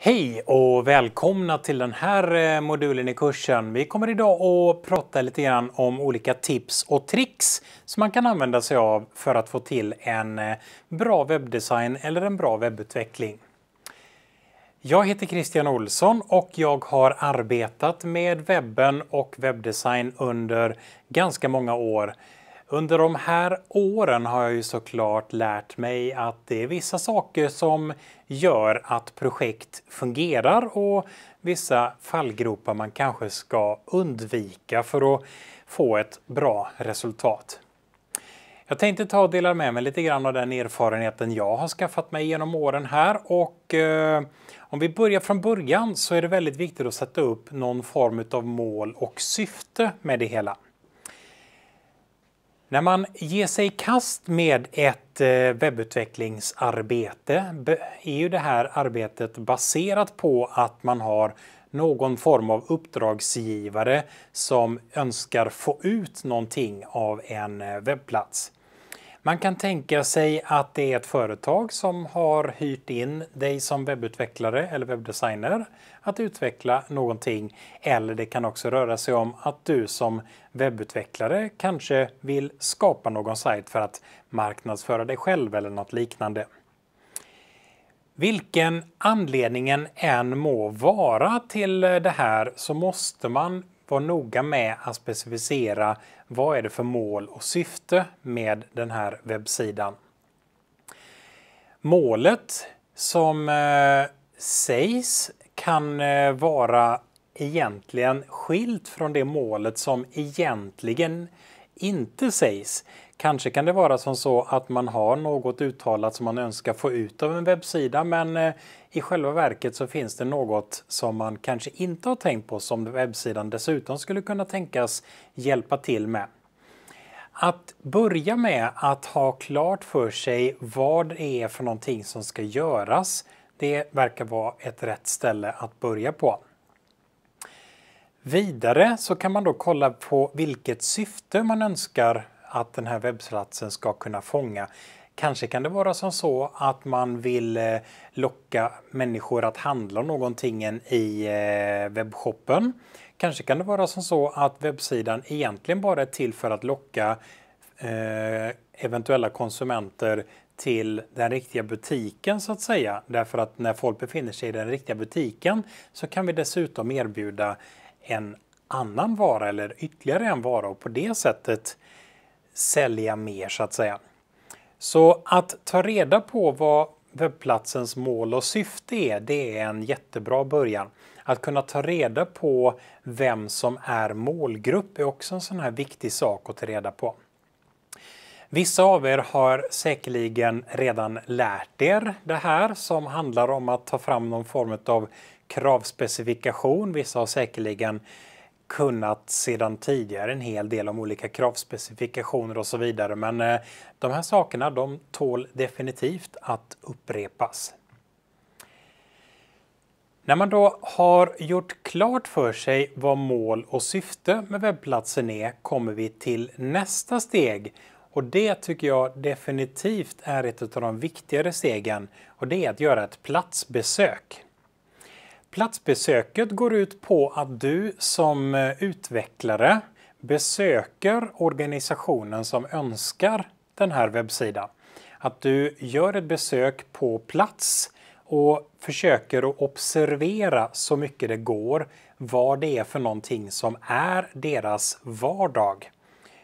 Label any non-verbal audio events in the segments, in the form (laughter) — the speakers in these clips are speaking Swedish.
Hej och välkomna till den här eh, modulen i kursen. Vi kommer idag att prata lite grann om olika tips och tricks som man kan använda sig av för att få till en eh, bra webbdesign eller en bra webbutveckling. Jag heter Christian Olsson och jag har arbetat med webben och webbdesign under ganska många år. Under de här åren har jag ju såklart lärt mig att det är vissa saker som gör att projekt fungerar och vissa fallgropar man kanske ska undvika för att få ett bra resultat. Jag tänkte ta och dela med mig lite grann av den erfarenheten jag har skaffat mig genom åren här och eh, om vi börjar från början så är det väldigt viktigt att sätta upp någon form av mål och syfte med det hela. När man ger sig i kast med ett eh, webbutvecklingsarbete är ju det här arbetet baserat på att man har någon form av uppdragsgivare som önskar få ut någonting av en eh, webbplats. Man kan tänka sig att det är ett företag som har hyrt in dig som webbutvecklare eller webbdesigner att utveckla någonting. Eller det kan också röra sig om att du som webbutvecklare kanske vill skapa någon sajt för att marknadsföra dig själv eller något liknande. Vilken anledningen än må vara till det här så måste man var noga med att specificera vad är det för mål och syfte med den här webbsidan. Målet som eh, sägs kan eh, vara egentligen skilt från det målet som egentligen inte sägs. Kanske kan det vara som så att man har något uttalat som man önskar få ut av en webbsida men eh, i själva verket så finns det något som man kanske inte har tänkt på som webbsidan dessutom skulle kunna tänkas hjälpa till med. Att börja med att ha klart för sig vad det är för någonting som ska göras, det verkar vara ett rätt ställe att börja på. Vidare så kan man då kolla på vilket syfte man önskar att den här webbplatsen ska kunna fånga. Kanske kan det vara som så att man vill eh, locka människor att handla någonting i eh, webbshoppen. Kanske kan det vara som så att webbsidan egentligen bara är till för att locka eh, eventuella konsumenter till den riktiga butiken så att säga. Därför att när folk befinner sig i den riktiga butiken så kan vi dessutom erbjuda en annan vara eller ytterligare en vara och på det sättet sälja mer så att säga. Så att ta reda på vad webbplatsens mål och syfte är, det är en jättebra början. Att kunna ta reda på vem som är målgrupp är också en sån här viktig sak att ta reda på. Vissa av er har säkerligen redan lärt er det här som handlar om att ta fram någon form av kravspecifikation. Vissa har säkerligen kunnat sedan tidigare en hel del om olika kravspecifikationer och så vidare. Men eh, de här sakerna de tål definitivt att upprepas. När man då har gjort klart för sig vad mål och syfte med webbplatsen är kommer vi till nästa steg och det tycker jag definitivt är ett av de viktigare stegen och det är att göra ett platsbesök. Platsbesöket går ut på att du som eh, utvecklare besöker organisationen som önskar den här webbsidan. Att du gör ett besök på plats och försöker att observera så mycket det går vad det är för någonting som är deras vardag.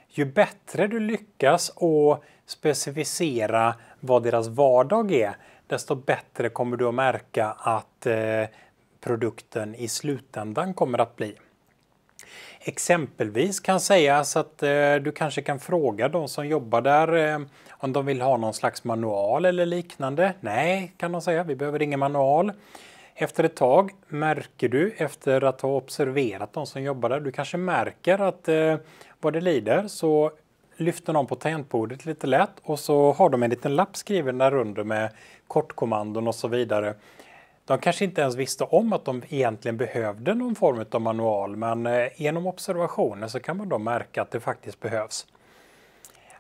Ju bättre du lyckas att specificera vad deras vardag är, desto bättre kommer du att märka att eh, produkten i slutändan kommer att bli. Exempelvis kan sägas att eh, du kanske kan fråga de som jobbar där eh, om de vill ha någon slags manual eller liknande. Nej, kan de säga, vi behöver ingen manual. Efter ett tag märker du efter att ha observerat de som jobbar där, du kanske märker att eh, vad det lider så lyfter någon på tangentbordet lite lätt och så har de en liten lapp skriven där under med kortkommandon och så vidare. De kanske inte ens visste om att de egentligen behövde någon form av manual men eh, genom observationer så kan man då märka att det faktiskt behövs.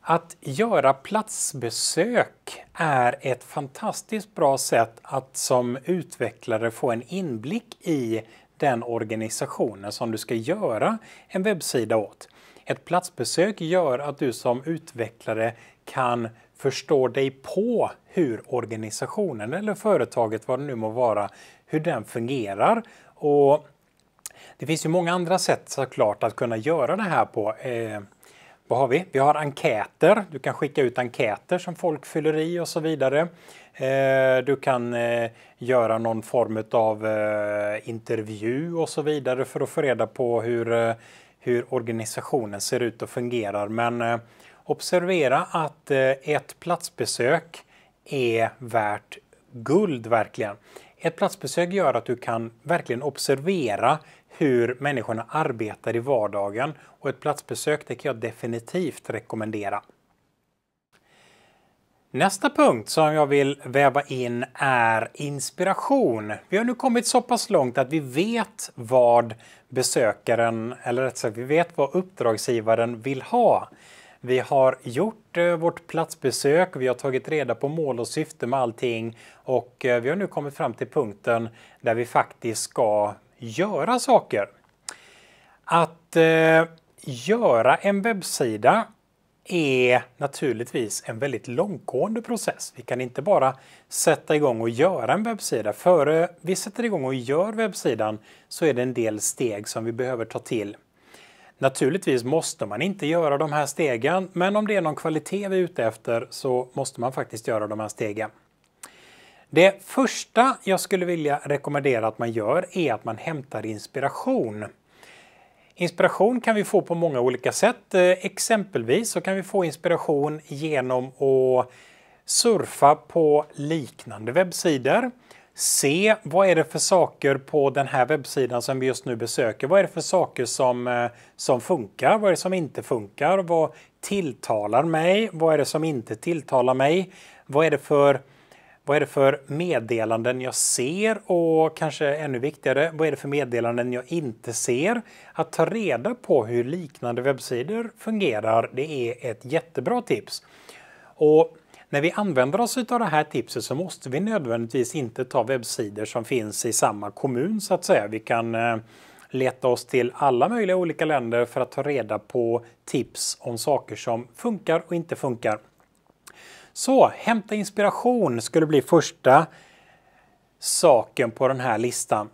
Att göra platsbesök är ett fantastiskt bra sätt att som utvecklare få en inblick i den organisationen som du ska göra en webbsida åt. Ett platsbesök gör att du som utvecklare kan förstår dig på hur organisationen eller företaget, vad det nu må vara, hur den fungerar. Och det finns ju många andra sätt såklart att kunna göra det här på. Eh, vad har vi? Vi har enkäter. Du kan skicka ut enkäter som folk fyller i och så vidare. Eh, du kan eh, göra någon form av eh, intervju och så vidare för att få reda på hur, eh, hur organisationen ser ut och fungerar. Men eh, Observera att eh, ett platsbesök är värt guld verkligen. Ett platsbesök gör att du kan verkligen observera hur människorna arbetar i vardagen och ett platsbesök det kan jag definitivt rekommendera. Nästa punkt som jag vill väva in är inspiration. Vi har nu kommit så pass långt att vi vet vad besökaren, eller rätt sagt, vi vet vad uppdragsgivaren vill ha. Vi har gjort eh, vårt platsbesök, vi har tagit reda på mål och syfte med allting och eh, vi har nu kommit fram till punkten där vi faktiskt ska göra saker. Att eh, göra en webbsida är naturligtvis en väldigt långtgående process. Vi kan inte bara sätta igång och göra en webbsida. Före vi sätter igång och gör webbsidan så är det en del steg som vi behöver ta till Naturligtvis måste man inte göra de här stegen, men om det är någon kvalitet vi är ute efter så måste man faktiskt göra de här stegen. Det första jag skulle vilja rekommendera att man gör är att man hämtar inspiration. Inspiration kan vi få på många olika sätt. Eh, exempelvis så kan vi få inspiration genom att surfa på liknande webbsidor se vad är det för saker på den här webbsidan som vi just nu besöker. Vad är det för saker som, eh, som funkar? Vad är det som inte funkar? Vad tilltalar mig? Vad är det som inte tilltalar mig? Vad är det för vad är det för meddelanden jag ser och kanske ännu viktigare, vad är det för meddelanden jag inte ser? Att ta reda på hur liknande webbsidor fungerar, det är ett jättebra tips. Och när vi använder oss av det här tipset så måste vi nödvändigtvis inte ta webbsidor som finns i samma kommun så att säga. Vi kan eh, leta oss till alla möjliga olika länder för att ta reda på tips om saker som funkar och inte funkar. Så hämta inspiration skulle bli första saken på den här listan.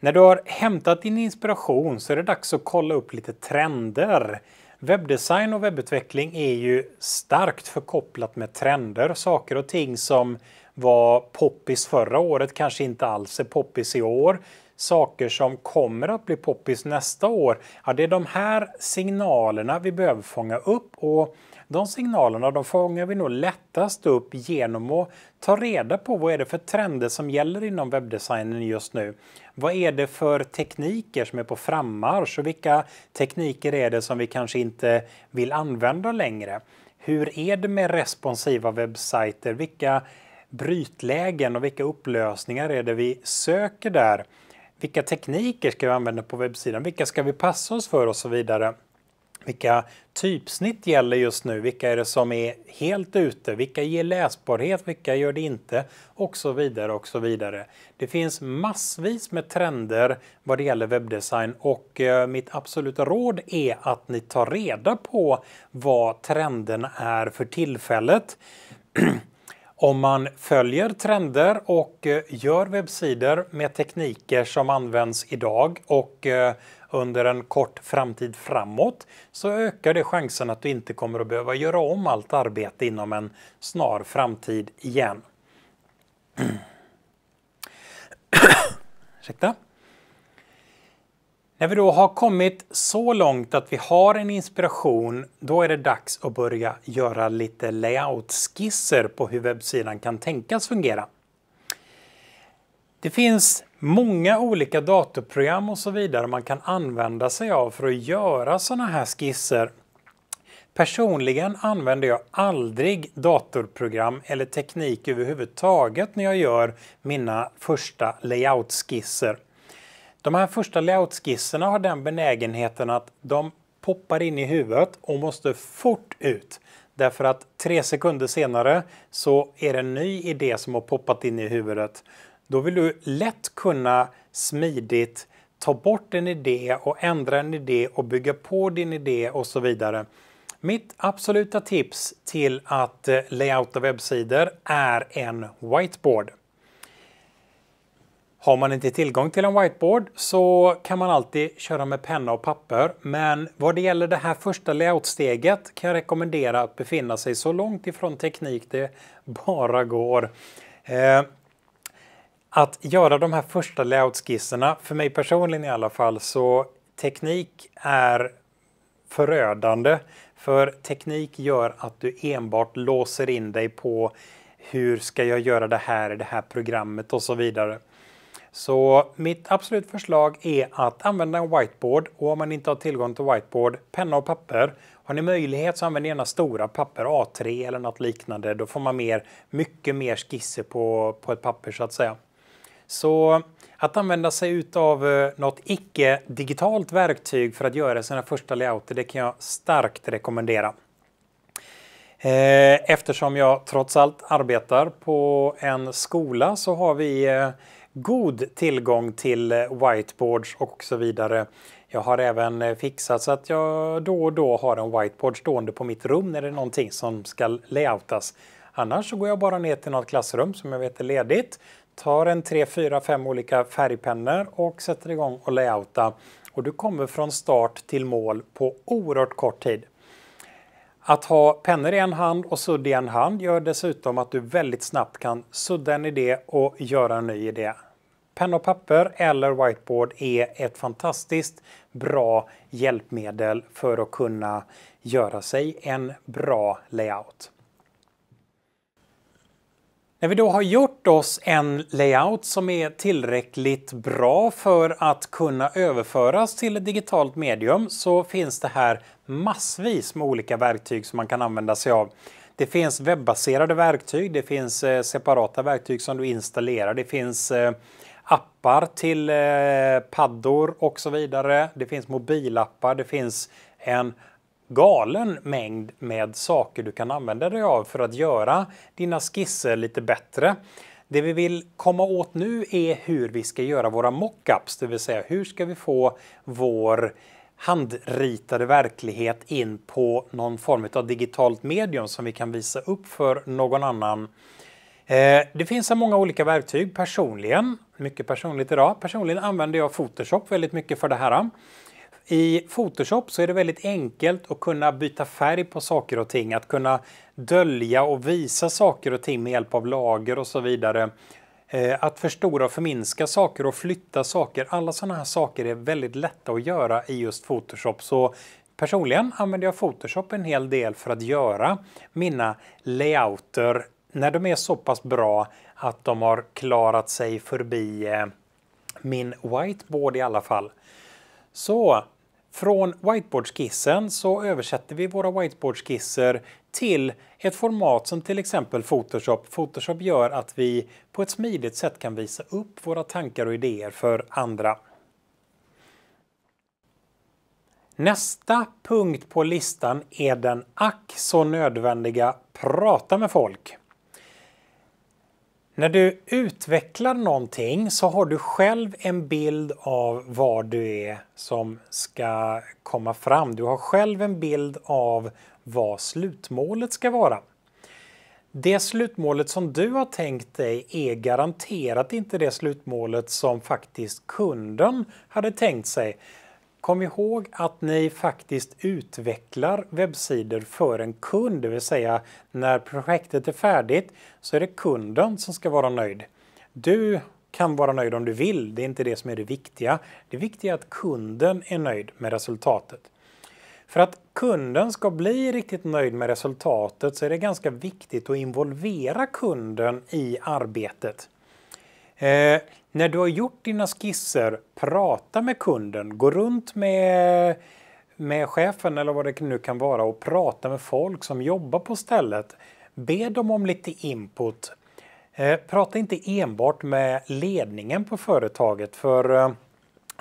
När du har hämtat din inspiration så är det dags att kolla upp lite trender. Webbdesign och webbutveckling är ju starkt förkopplat med trender. Saker och ting som var poppis förra året kanske inte alls är poppis i år. Saker som kommer att bli poppis nästa år. Ja, det är de här signalerna vi behöver fånga upp och de signalerna de fångar vi nog lättast upp genom att ta reda på vad är det för trender som gäller inom webbdesignen just nu. Vad är det för tekniker som är på frammarsch och vilka tekniker är det som vi kanske inte vill använda längre? Hur är det med responsiva webbsajter? Vilka brytlägen och vilka upplösningar är det vi söker där? Vilka tekniker ska vi använda på webbsidan? Vilka ska vi passa oss för och så vidare? Vilka typsnitt gäller just nu? Vilka är det som är helt ute? Vilka ger läsbarhet? Vilka gör det inte? Och så vidare och så vidare. Det finns massvis med trender vad det gäller webbdesign och eh, mitt absoluta råd är att ni tar reda på vad trenderna är för tillfället. (clears throat) Om man följer trender och eh, gör webbsidor med tekniker som används idag och eh, under en kort framtid framåt så ökar det chansen att du inte kommer att behöva göra om allt arbete inom en snar framtid igen. Ursäkta. När vi då har kommit så långt att vi har en inspiration, då är det dags att börja göra lite layoutskisser på hur webbsidan kan tänkas fungera. Det finns många olika datorprogram och så vidare man kan använda sig av för att göra sådana här skisser. Personligen använder jag aldrig datorprogram eller teknik överhuvudtaget när jag gör mina första layoutskisser. De här första layoutskisserna har den benägenheten att de poppar in i huvudet och måste fort ut. Därför att tre sekunder senare så är det en ny idé som har poppat in i huvudet. Då vill du lätt kunna smidigt ta bort en idé och ändra en idé och bygga på din idé och så vidare. Mitt absoluta tips till att eh, layouta webbsidor är en whiteboard. Har man inte tillgång till en whiteboard så kan man alltid köra med penna och papper. Men vad det gäller det här första layoutsteget kan jag rekommendera att befinna sig så långt ifrån teknik det (laughs) bara går. Eh, att göra de här första layoutskisserna, för mig personligen i alla fall, så teknik är förödande. För teknik gör att du enbart låser in dig på hur ska jag göra det här i det här programmet och så vidare. Så mitt absolut förslag är att använda en whiteboard och om man inte har tillgång till whiteboard, penna och papper. Har ni möjlighet så använd gärna stora papper, A3 eller något liknande. Då får man mer, mycket mer skisser på, på ett papper så att säga. Så att använda sig utav eh, något icke-digitalt verktyg för att göra sina första layouter, det kan jag starkt rekommendera. Eh, eftersom jag trots allt arbetar på en skola så har vi eh, god tillgång till whiteboards och så vidare. Jag har även fixat så att jag då och då har en whiteboard stående på mitt rum när det är någonting som ska layoutas. Annars så går jag bara ner till något klassrum som jag vet är ledigt tar en tre, fyra, fem olika färgpennor och sätter igång och layouta. Och du kommer från start till mål på oerhört kort tid. Att ha pennor i en hand och sudd i en hand gör dessutom att du väldigt snabbt kan sudda en idé och göra en ny idé. Penna och papper eller whiteboard är ett fantastiskt bra hjälpmedel för att kunna göra sig en bra layout. När vi då har gjort oss en layout som är tillräckligt bra för att kunna överföras till ett digitalt medium så finns det här massvis med olika verktyg som man kan använda sig av. Det finns webbaserade verktyg, det finns eh, separata verktyg som du installerar, det finns eh, appar till eh, paddor och så vidare. Det finns mobilappar, det finns en galen mängd med saker du kan använda dig av för att göra dina skisser lite bättre. Det vi vill komma åt nu är hur vi ska göra våra mockups, det vill säga hur ska vi få vår handritade verklighet in på någon form av digitalt medium som vi kan visa upp för någon annan. Eh, det finns så många olika verktyg personligen, mycket personligt idag. Personligen använder jag Photoshop väldigt mycket för det här. I Photoshop så är det väldigt enkelt att kunna byta färg på saker och ting, att kunna dölja och visa saker och ting med hjälp av lager och så vidare. Eh, att förstora och förminska saker och flytta saker, alla sådana här saker är väldigt lätta att göra i just Photoshop. Så personligen använder jag Photoshop en hel del för att göra mina layouter när de är så pass bra att de har klarat sig förbi eh, min whiteboard i alla fall. Så från whiteboardskissen så översätter vi våra whiteboardskisser till ett format som till exempel Photoshop. Photoshop gör att vi på ett smidigt sätt kan visa upp våra tankar och idéer för andra. Nästa punkt på listan är den ack så nödvändiga prata med folk. När du utvecklar någonting så har du själv en bild av vad du är som ska komma fram. Du har själv en bild av vad slutmålet ska vara. Det slutmålet som du har tänkt dig är garanterat inte det slutmålet som faktiskt kunden hade tänkt sig. Kom ihåg att ni faktiskt utvecklar webbsidor för en kund, det vill säga när projektet är färdigt så är det kunden som ska vara nöjd. Du kan vara nöjd om du vill, det är inte det som är det viktiga. Det viktiga är att kunden är nöjd med resultatet. För att kunden ska bli riktigt nöjd med resultatet så är det ganska viktigt att involvera kunden i arbetet. Eh, när du har gjort dina skisser, prata med kunden, gå runt med, med chefen eller vad det nu kan vara och prata med folk som jobbar på stället. Be dem om lite input. Eh, prata inte enbart med ledningen på företaget för eh,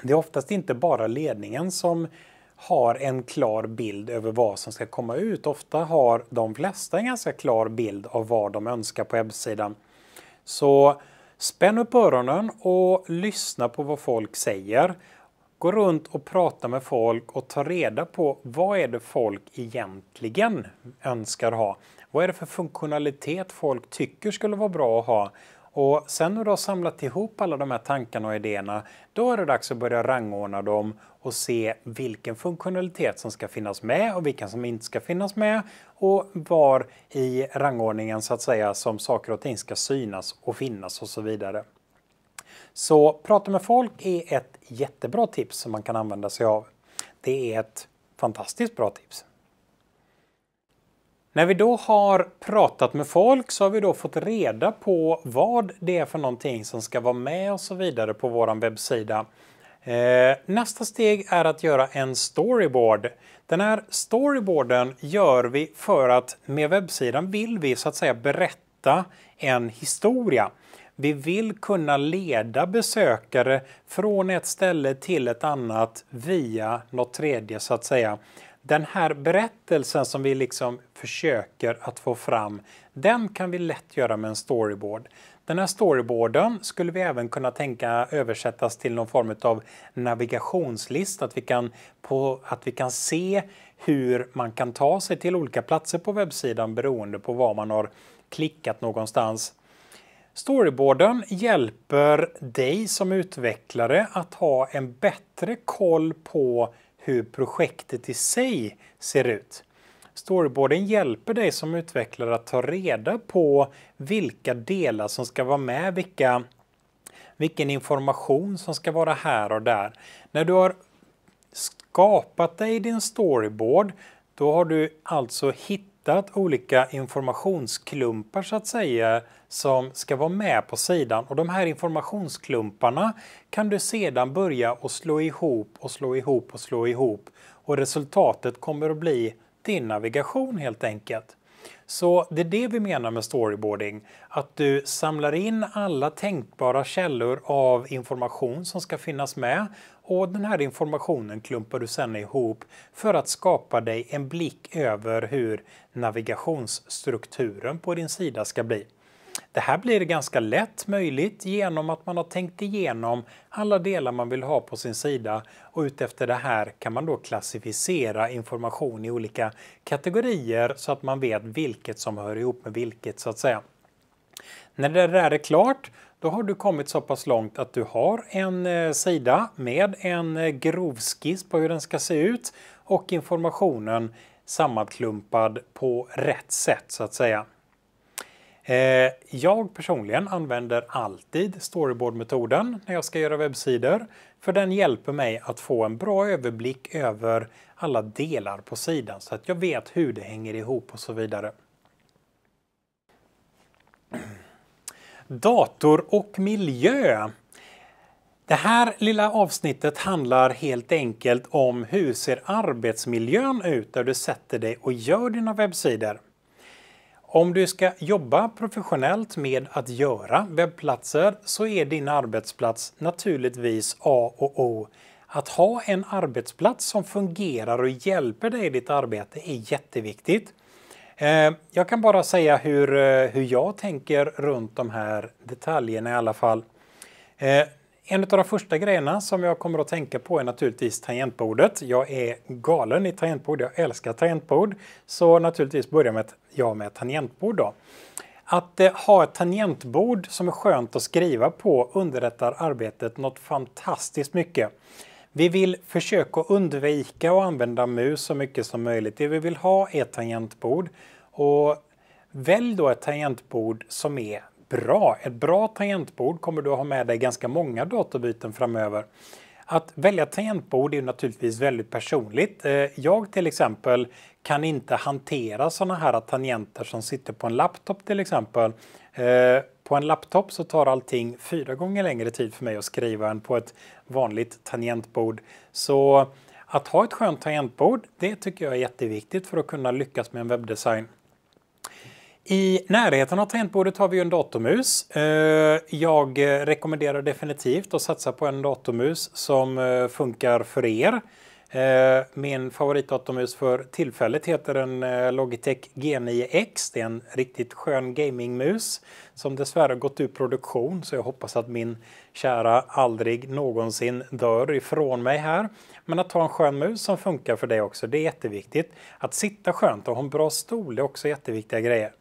det är oftast inte bara ledningen som har en klar bild över vad som ska komma ut. Ofta har de flesta en ganska klar bild av vad de önskar på webbsidan. Så Spänn upp öronen och lyssna på vad folk säger. Gå runt och prata med folk och ta reda på vad är det folk egentligen önskar ha. Vad är det för funktionalitet folk tycker skulle vara bra att ha? Och sen när du har samlat ihop alla de här tankarna och idéerna, då är det dags att börja rangordna dem och se vilken funktionalitet som ska finnas med och vilken som inte ska finnas med och var i rangordningen så att säga som saker och ting ska synas och finnas och så vidare. Så prata med folk är ett jättebra tips som man kan använda sig av. Det är ett fantastiskt bra tips. När vi då har pratat med folk så har vi då fått reda på vad det är för någonting som ska vara med och så vidare på vår webbsida. Eh, nästa steg är att göra en storyboard. Den här storyboarden gör vi för att med webbsidan vill vi så att säga berätta en historia. Vi vill kunna leda besökare från ett ställe till ett annat via något tredje så att säga den här berättelsen som vi liksom försöker att få fram, den kan vi lätt göra med en storyboard. Den här storyboarden skulle vi även kunna tänka översättas till någon form av navigationslista, att vi kan, på, att vi kan se hur man kan ta sig till olika platser på webbsidan beroende på var man har klickat någonstans. Storyboarden hjälper dig som utvecklare att ha en bättre koll på hur projektet i sig ser ut. Storyboarden hjälper dig som utvecklare att ta reda på vilka delar som ska vara med, vilka, vilken information som ska vara här och där. När du har skapat dig din storyboard, då har du alltså hittat hittat olika informationsklumpar så att säga som ska vara med på sidan och de här informationsklumparna kan du sedan börja och slå ihop och slå ihop och slå ihop och resultatet kommer att bli din navigation helt enkelt. Så det är det vi menar med storyboarding, att du samlar in alla tänkbara källor av information som ska finnas med och den här informationen klumpar du sedan ihop för att skapa dig en blick över hur navigationsstrukturen på din sida ska bli. Det här blir ganska lätt möjligt genom att man har tänkt igenom alla delar man vill ha på sin sida och utefter det här kan man då klassificera information i olika kategorier så att man vet vilket som hör ihop med vilket så att säga. När det där är klart då har du kommit så pass långt att du har en eh, sida med en eh, grov skiss på hur den ska se ut och informationen sammanklumpad på rätt sätt så att säga. Eh, jag personligen använder alltid storyboardmetoden när jag ska göra webbsidor för den hjälper mig att få en bra överblick över alla delar på sidan så att jag vet hur det hänger ihop och så vidare. Dator och miljö. Det här lilla avsnittet handlar helt enkelt om hur ser arbetsmiljön ut där du sätter dig och gör dina webbsidor. Om du ska jobba professionellt med att göra webbplatser så är din arbetsplats naturligtvis A och O. Att ha en arbetsplats som fungerar och hjälper dig i ditt arbete är jätteviktigt. Eh, jag kan bara säga hur, eh, hur jag tänker runt de här detaljerna i alla fall. Eh, en av de första grejerna som jag kommer att tänka på är naturligtvis tangentbordet. Jag är galen i tangentbord, jag älskar tangentbord. Så naturligtvis börjar jag med ett tangentbord. Då. Att ha ett tangentbord som är skönt att skriva på underlättar arbetet något fantastiskt mycket. Vi vill försöka undvika att använda mus så mycket som möjligt. Det vi vill ha är tangentbord. Och välj då ett tangentbord som är bra. Ett bra tangentbord kommer du att ha med dig ganska många datorbyten framöver. Att välja tangentbord är naturligtvis väldigt personligt. Eh, jag till exempel kan inte hantera sådana här tangenter som sitter på en laptop till exempel. Eh, på en laptop så tar allting fyra gånger längre tid för mig att skriva än på ett vanligt tangentbord. Så att ha ett skönt tangentbord, det tycker jag är jätteviktigt för att kunna lyckas med en webbdesign. I närheten av tangentbordet har vi en datormus. Eh, jag rekommenderar definitivt att satsa på en datormus som eh, funkar för er. Eh, min favoritdatormus för tillfället heter en eh, Logitech G9X. Det är en riktigt skön gamingmus som dessvärre gått ur produktion så jag hoppas att min kära aldrig någonsin dör ifrån mig här. Men att ha en skön mus som funkar för dig också, det är jätteviktigt. Att sitta skönt och ha en bra stol, det är också jätteviktiga grejer.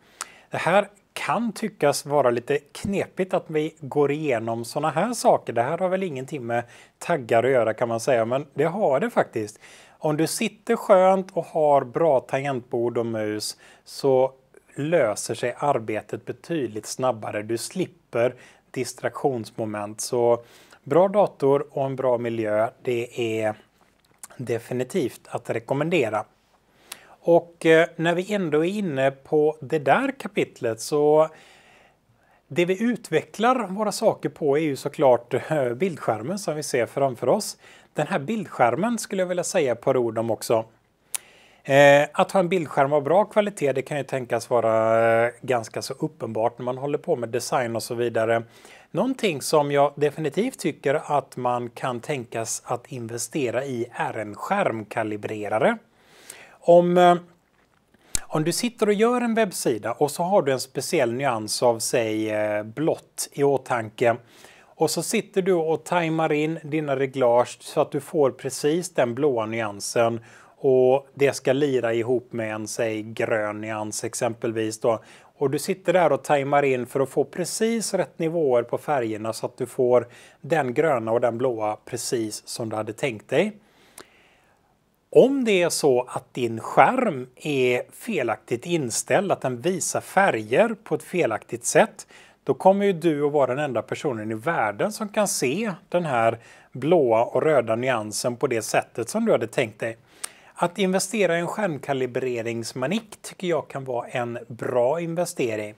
Det här kan tyckas vara lite knepigt att vi går igenom sådana här saker. Det här har väl ingenting med taggar att göra kan man säga, men det har det faktiskt. Om du sitter skönt och har bra tangentbord och mus så löser sig arbetet betydligt snabbare. Du slipper distraktionsmoment. Så bra dator och en bra miljö, det är definitivt att rekommendera. Och eh, när vi ändå är inne på det där kapitlet så det vi utvecklar våra saker på är ju såklart eh, bildskärmen som vi ser framför oss. Den här bildskärmen skulle jag vilja säga ett par ord om också. Eh, att ha en bildskärm av bra kvalitet det kan ju tänkas vara ganska så uppenbart när man håller på med design och så vidare. Någonting som jag definitivt tycker att man kan tänkas att investera i är en skärmkalibrerare. Om, eh, om du sitter och gör en webbsida och så har du en speciell nyans av, säg eh, blått i åtanke och så sitter du och tajmar in dina reglage så att du får precis den blåa nyansen och det ska lira ihop med en, säg grön nyans exempelvis då. Och du sitter där och tajmar in för att få precis rätt nivåer på färgerna så att du får den gröna och den blåa precis som du hade tänkt dig. Om det är så att din skärm är felaktigt inställd, att den visar färger på ett felaktigt sätt, då kommer ju du att vara den enda personen i världen som kan se den här blåa och röda nyansen på det sättet som du hade tänkt dig. Att investera i en skärmkalibreringsmanik tycker jag kan vara en bra investering.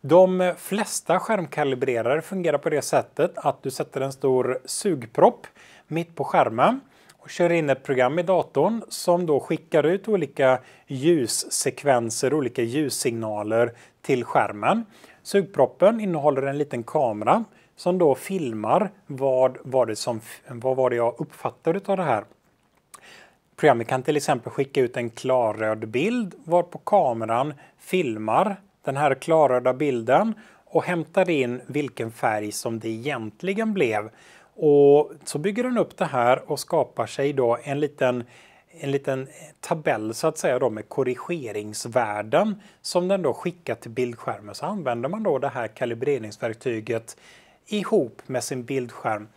De flesta skärmkalibrerare fungerar på det sättet att du sätter en stor sugpropp mitt på skärmen kör in ett program i datorn som då skickar ut olika ljussekvenser, olika ljussignaler till skärmen. Sugproppen innehåller en liten kamera som då filmar vad var det, som, vad var det jag uppfattade av det här. Programmet kan till exempel skicka ut en klarröd bild varpå kameran filmar den här klarröda bilden och hämtar in vilken färg som det egentligen blev. Och så bygger den upp det här och skapar sig då en liten en liten tabell så att säga då med korrigeringsvärden som den då skickar till bildskärmen. Så använder man då det här kalibreringsverktyget ihop med sin bildskärm.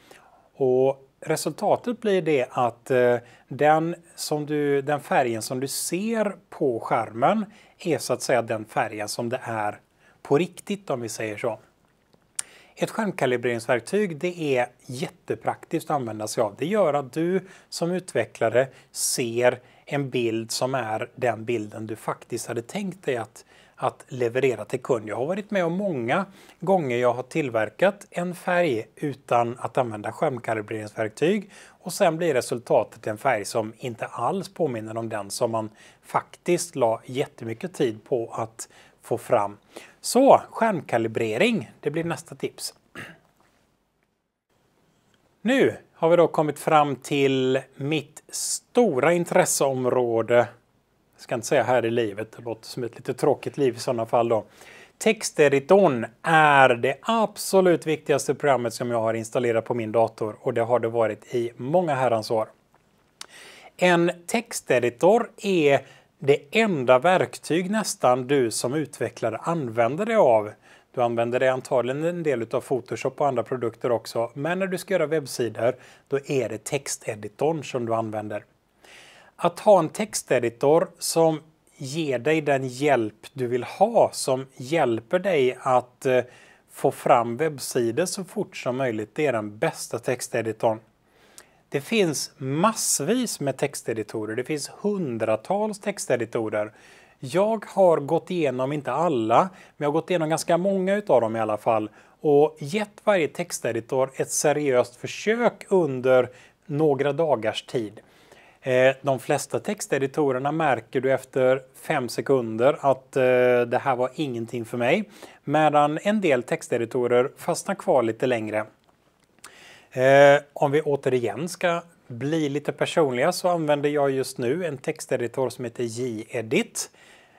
Och resultatet blir det att eh, den, som du, den färgen som du ser på skärmen är så att säga den färgen som det är på riktigt om vi säger så. Ett skärmkalibreringsverktyg det är jättepraktiskt att använda sig av. Det gör att du som utvecklare ser en bild som är den bilden du faktiskt hade tänkt dig att, att leverera till kund. Jag har varit med om många gånger jag har tillverkat en färg utan att använda skärmkalibreringsverktyg och sen blir resultatet en färg som inte alls påminner om den som man faktiskt la jättemycket tid på att få fram. Så skärmkalibrering, det blir nästa tips. Nu har vi då kommit fram till mitt stora intresseområde. Jag ska inte säga här i livet, det låter som ett lite tråkigt liv i sådana fall då. Texteriton är det absolut viktigaste programmet som jag har installerat på min dator och det har det varit i många herrans år. En texteditor är det enda verktyg nästan du som utvecklare använder dig av. Du använder dig antagligen en del av Photoshop och andra produkter också, men när du ska göra webbsidor då är det texteditorn som du använder. Att ha en texteditor som ger dig den hjälp du vill ha, som hjälper dig att eh, få fram webbsidor så fort som möjligt, det är den bästa texteditorn. Det finns massvis med texteditorer. Det finns hundratals texteditorer. Jag har gått igenom, inte alla, men jag har gått igenom ganska många av dem i alla fall och gett varje texteditor ett seriöst försök under några dagars tid. Eh, de flesta texteditorerna märker du efter fem sekunder att eh, det här var ingenting för mig. Medan en del texteditorer fastnar kvar lite längre. Eh, om vi återigen ska bli lite personliga så använder jag just nu en texteditor som heter Jedit.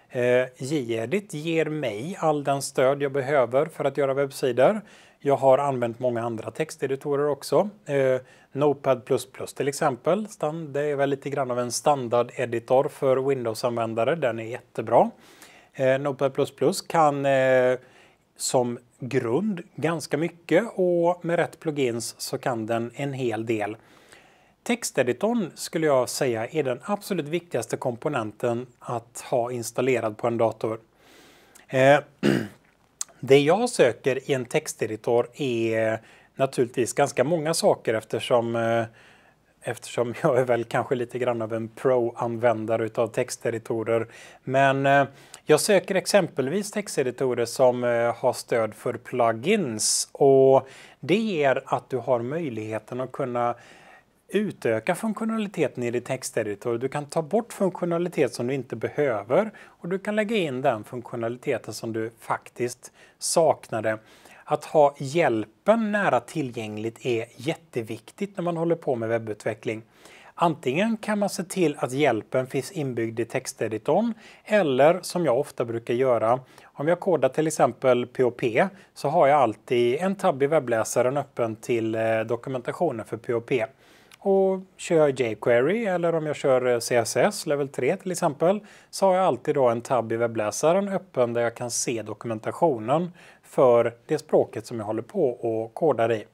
Eh, Jedit ger mig all den stöd jag behöver för att göra webbsidor. Jag har använt många andra texteditorer också. Eh, Notepad++ till exempel. Det är väl lite grann av en standardeditor för Windows-användare. Den är jättebra. Eh, Notepad++ kan eh, som grund ganska mycket och med rätt plugins så kan den en hel del. Texteditorn skulle jag säga är den absolut viktigaste komponenten att ha installerad på en dator. Eh, (clears throat) det jag söker i en texteditor är naturligtvis ganska många saker eftersom eh, eftersom jag är väl kanske lite grann av en pro-användare utav texteditorer. Men eh, jag söker exempelvis texteditorer som eh, har stöd för plugins och det ger att du har möjligheten att kunna utöka funktionaliteten i din texteditor. Du kan ta bort funktionalitet som du inte behöver och du kan lägga in den funktionaliteten som du faktiskt saknade. Att ha hjälpen nära tillgängligt är jätteviktigt när man håller på med webbutveckling. Antingen kan man se till att hjälpen finns inbyggd i texteditorn eller som jag ofta brukar göra, om jag kodar till exempel POP så har jag alltid en tab i webbläsaren öppen till eh, dokumentationen för POP. Och kör jag jQuery eller om jag kör eh, CSS level 3 till exempel så har jag alltid då en tab i webbläsaren öppen där jag kan se dokumentationen för det språket som jag håller på och kodar i.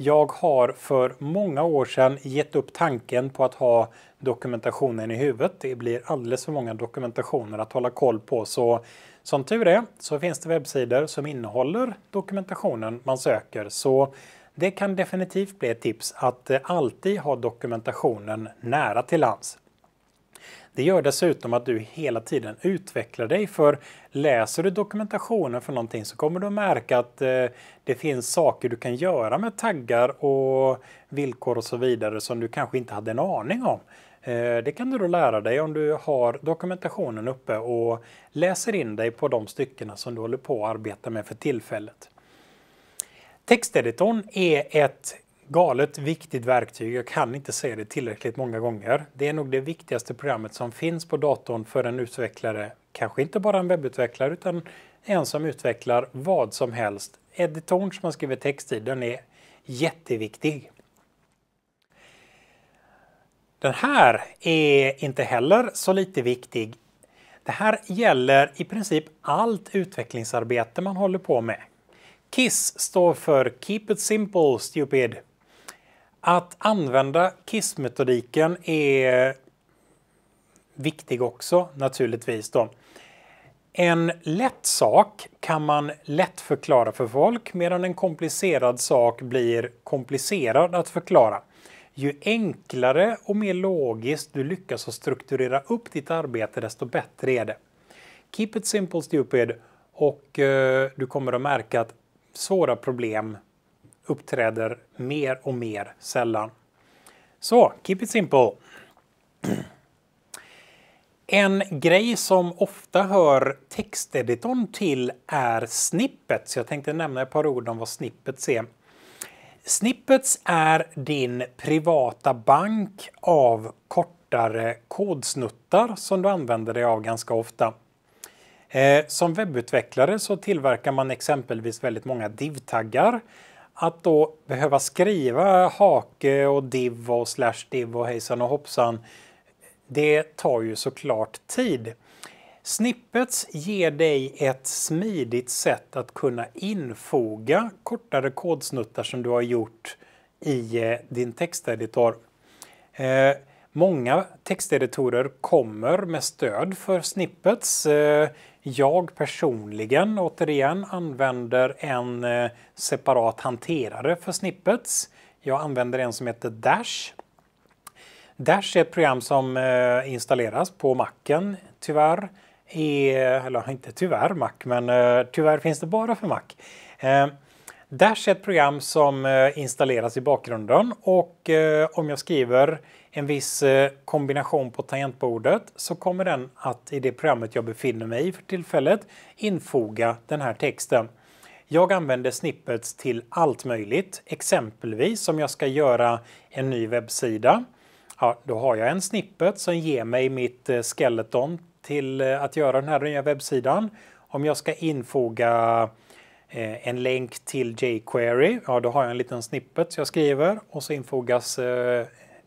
Jag har för många år sedan gett upp tanken på att ha dokumentationen i huvudet. Det blir alldeles för många dokumentationer att hålla koll på. Så som tur är så finns det webbsidor som innehåller dokumentationen man söker. Så det kan definitivt bli ett tips att eh, alltid ha dokumentationen nära till hands. Det gör dessutom att du hela tiden utvecklar dig för läser du dokumentationen för någonting så kommer du att märka att eh, det finns saker du kan göra med taggar och villkor och så vidare som du kanske inte hade en aning om. Eh, det kan du då lära dig om du har dokumentationen uppe och läser in dig på de stycken som du håller på att arbeta med för tillfället. Texteditorn är ett galet viktigt verktyg. Jag kan inte säga det tillräckligt många gånger. Det är nog det viktigaste programmet som finns på datorn för en utvecklare. Kanske inte bara en webbutvecklare utan en som utvecklar vad som helst. Editorn som man skriver text i, den är jätteviktig. Den här är inte heller så lite viktig. Det här gäller i princip allt utvecklingsarbete man håller på med. KISS står för Keep It Simple Stupid. Att använda KISS-metodiken är viktig också naturligtvis. Då. En lätt sak kan man lätt förklara för folk medan en komplicerad sak blir komplicerad att förklara. Ju enklare och mer logiskt du lyckas att strukturera upp ditt arbete desto bättre är det. Keep it simple stupid och eh, du kommer att märka att svåra problem uppträder mer och mer sällan. Så, keep it simple. (clears throat) En grej som ofta hör texteditorn till är snippets. Jag tänkte nämna ett par ord om vad snippets är. Snippets är din privata bank av kortare kodsnuttar som du använder dig av ganska ofta. Eh, som webbutvecklare så tillverkar man exempelvis väldigt många div-taggar att då behöva skriva hake och div och slash div och hejsan och hoppsan, det tar ju såklart tid. Snippets ger dig ett smidigt sätt att kunna infoga kortare kodsnuttar som du har gjort i eh, din texteditor. Eh, Många texteditorer kommer med stöd för snippets. Eh, jag personligen, återigen, använder en eh, separat hanterare för snippets. Jag använder en som heter Dash. Dash är ett program som eh, installeras på Macen, tyvärr. eller inte tyvärr Mac, men tyvärr finns det bara för Mac. Dash är ett program som installeras i bakgrunden och om jag skriver en viss eh, kombination på tangentbordet så kommer den att i det programmet jag befinner mig i för tillfället infoga den här texten. Jag använder snippets till allt möjligt, exempelvis om jag ska göra en ny webbsida. Ja, då har jag en snippet som ger mig mitt eh, skeleton till eh, att göra den här nya webbsidan. Om jag ska infoga en länk till jQuery, ja då har jag en liten snippet jag skriver och så infogas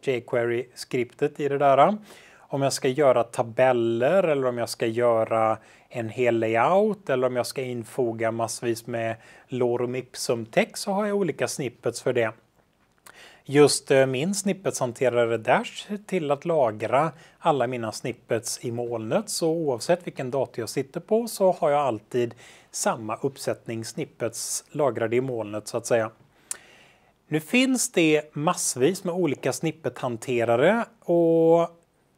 jQuery-skriptet i det där. Om jag ska göra tabeller eller om jag ska göra en hel layout eller om jag ska infoga massvis med lorem ipsum-text så har jag olika snippets för det. Just eh, min snippetshanterare Dash till att lagra alla mina snippets i molnet så oavsett vilken dator jag sitter på så har jag alltid samma uppsättning snippets lagrade i molnet så att säga. Nu finns det massvis med olika snippethanterare och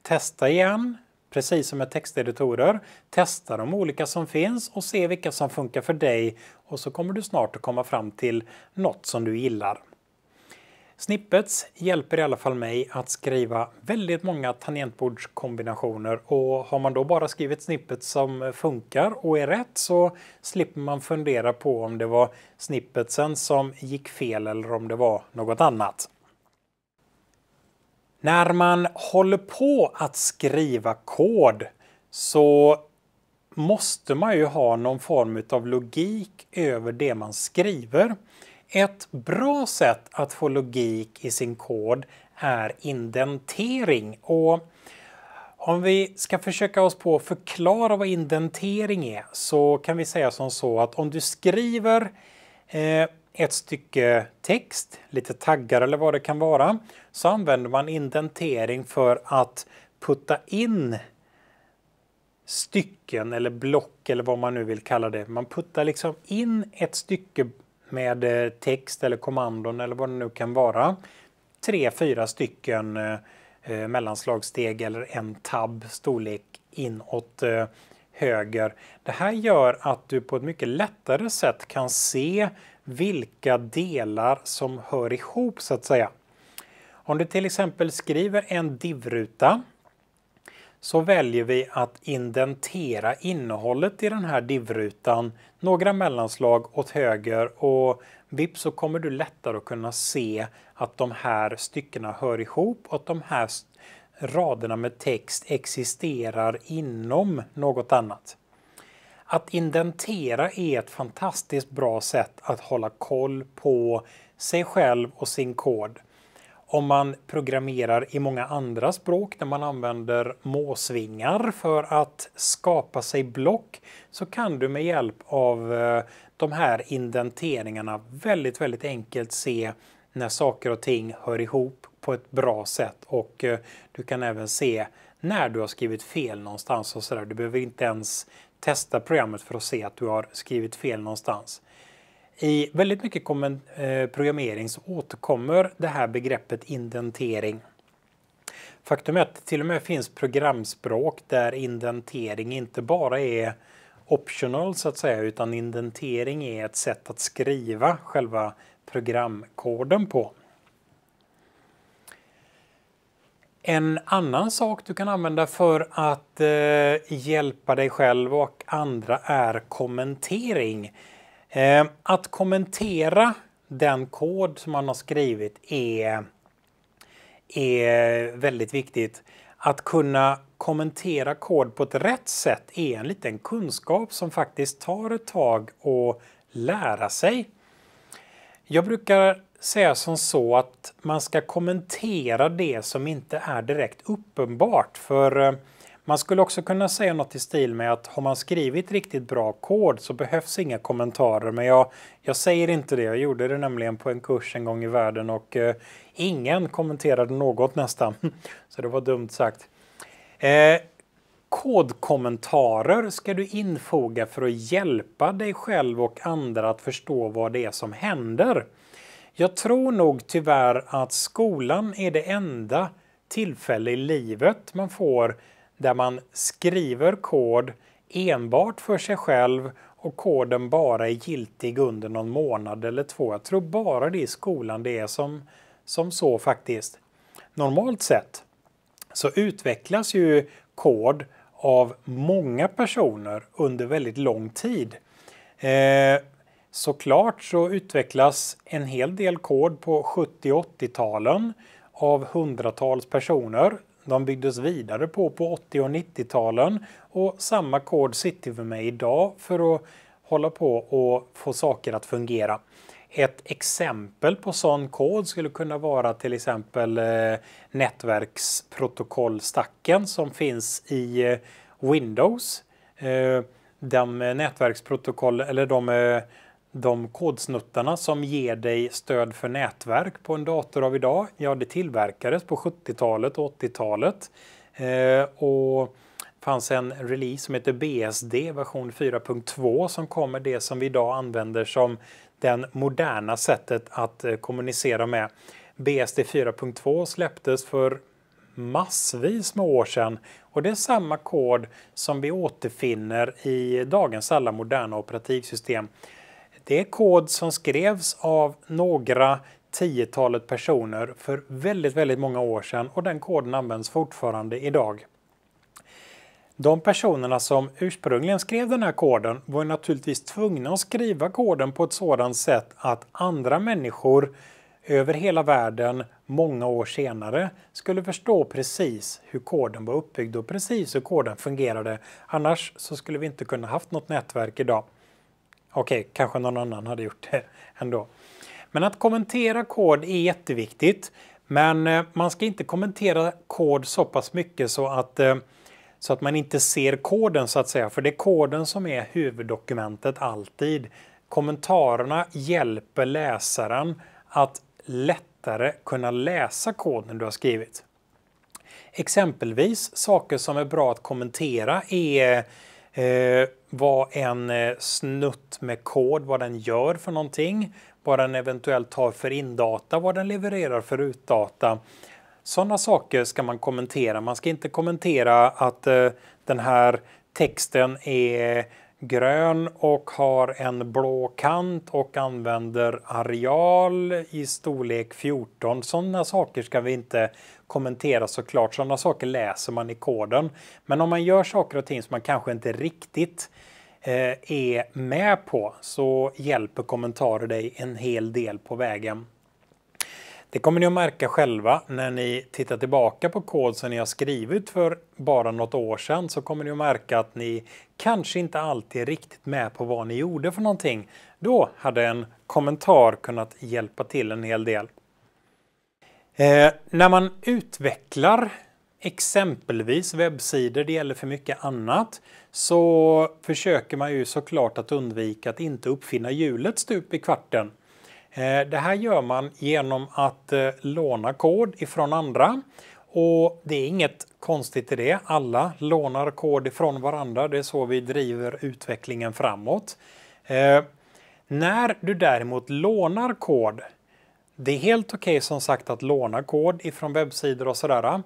testa igen, precis som med texteditorer. Testa de olika som finns och se vilka som funkar för dig och så kommer du snart att komma fram till något som du gillar. Snippets hjälper i alla fall mig att skriva väldigt många tangentbordskombinationer och har man då bara skrivit snippets som funkar och är rätt så slipper man fundera på om det var snippetsen som gick fel eller om det var något annat. När man håller på att skriva kod så måste man ju ha någon form av logik över det man skriver. Ett bra sätt att få logik i sin kod är indentering. Och om vi ska försöka oss på att förklara vad indentering är så kan vi säga som så att om du skriver eh, ett stycke text, lite taggar eller vad det kan vara, så använder man indentering för att putta in stycken eller block eller vad man nu vill kalla det. Man puttar liksom in ett stycke med eh, text eller kommandon eller vad det nu kan vara. Tre, fyra stycken eh, eh mellanslagsteg eller en tab storlek inåt eh, höger. Det här gör att du på ett mycket lättare sätt kan se vilka delar som hör ihop så att säga. Om du till exempel skriver en divruta så väljer vi att indentera innehållet i den här divrutan några mellanslag åt höger och vips så kommer du lättare att kunna se att de här styckena hör ihop och att de här raderna med text existerar inom något annat. Att indentera är ett fantastiskt bra sätt att hålla koll på sig själv och sin kod om man programmerar i många andra språk där man använder måsvingar för att skapa sig block så kan du med hjälp av eh, de här indenteringarna väldigt, väldigt enkelt se när saker och ting hör ihop på ett bra sätt och eh, du kan även se när du har skrivit fel någonstans och sådär. Du behöver inte ens testa programmet för att se att du har skrivit fel någonstans. I väldigt mycket eh, programmering så återkommer det här begreppet indentering. Faktum är att det till och med finns programspråk där indentering inte bara är optional så att säga utan indentering är ett sätt att skriva själva programkoden på. En annan sak du kan använda för att eh, hjälpa dig själv och andra är kommentering. Ehm, att kommentera den kod som man har skrivit är, är väldigt viktigt. Att kunna kommentera kod på ett rätt sätt är en liten kunskap som faktiskt tar ett tag att lära sig. Jag brukar säga som så att man ska kommentera det som inte är direkt uppenbart. För ehm, man skulle också kunna säga något i stil med att har man skrivit riktigt bra kod så behövs inga kommentarer. Men jag, jag säger inte det. Jag gjorde det nämligen på en kurs en gång i världen och eh, ingen kommenterade något nästan. (laughs) så det var dumt sagt. Eh, kodkommentarer ska du infoga för att hjälpa dig själv och andra att förstå vad det är som händer. Jag tror nog tyvärr att skolan är det enda tillfälle i livet man får där man skriver kod enbart för sig själv och koden bara är giltig under någon månad eller två. Jag tror bara det i skolan det är som, som så faktiskt. Normalt sett så utvecklas ju kod av många personer under väldigt lång tid. Eh, såklart så utvecklas en hel del kod på 70 80-talen av hundratals personer de byggdes vidare på på 80 och 90-talen och samma kod sitter vi med idag för att hålla på och få saker att fungera. Ett exempel på sån kod skulle kunna vara till exempel eh, nätverksprotokollstacken som finns i eh, Windows. Eh, de nätverksprotokoll eller de de kodsnuttarna som ger dig stöd för nätverk på en dator av idag, ja det tillverkades på 70-talet och 80-talet. Eh, och fanns en release som heter BSD version 4.2 som kommer det som vi idag använder som den moderna sättet att eh, kommunicera med. BSD 4.2 släpptes för massvis med år sedan och det är samma kod som vi återfinner i dagens alla moderna operativsystem. Det är kod som skrevs av några tiotalet personer för väldigt, väldigt många år sedan och den koden används fortfarande idag. De personerna som ursprungligen skrev den här koden var naturligtvis tvungna att skriva koden på ett sådant sätt att andra människor över hela världen många år senare skulle förstå precis hur koden var uppbyggd och precis hur koden fungerade. Annars så skulle vi inte kunna haft något nätverk idag. Okej, okay, kanske någon annan hade gjort det (laughs) ändå. Men att kommentera kod är jätteviktigt. Men eh, man ska inte kommentera kod så pass mycket så att, eh, så att man inte ser koden så att säga. För det är koden som är huvuddokumentet alltid. Kommentarerna hjälper läsaren att lättare kunna läsa koden du har skrivit. Exempelvis saker som är bra att kommentera är eh, vad en eh, snutt med kod, vad den gör för någonting, vad den eventuellt har för indata, vad den levererar för utdata. Sådana saker ska man kommentera. Man ska inte kommentera att eh, den här texten är grön och har en blå kant och använder areal i storlek 14. Sådana saker ska vi inte kommentera såklart. Sådana saker läser man i koden. Men om man gör saker och ting som man kanske inte riktigt eh, är med på så hjälper kommentarer dig en hel del på vägen. Det kommer ni att märka själva när ni tittar tillbaka på kod som ni har skrivit för bara något år sedan så kommer ni att märka att ni kanske inte alltid är riktigt med på vad ni gjorde för någonting. Då hade en kommentar kunnat hjälpa till en hel del. Eh, när man utvecklar exempelvis webbsidor, det gäller för mycket annat, så försöker man ju såklart att undvika att inte uppfinna hjulet stup i kvarten. Eh, det här gör man genom att eh, låna kod ifrån andra. Och det är inget konstigt i det. Alla lånar kod ifrån varandra. Det är så vi driver utvecklingen framåt. Eh, när du däremot lånar kod, det är helt okej okay, som sagt att låna kod ifrån webbsidor och sådär.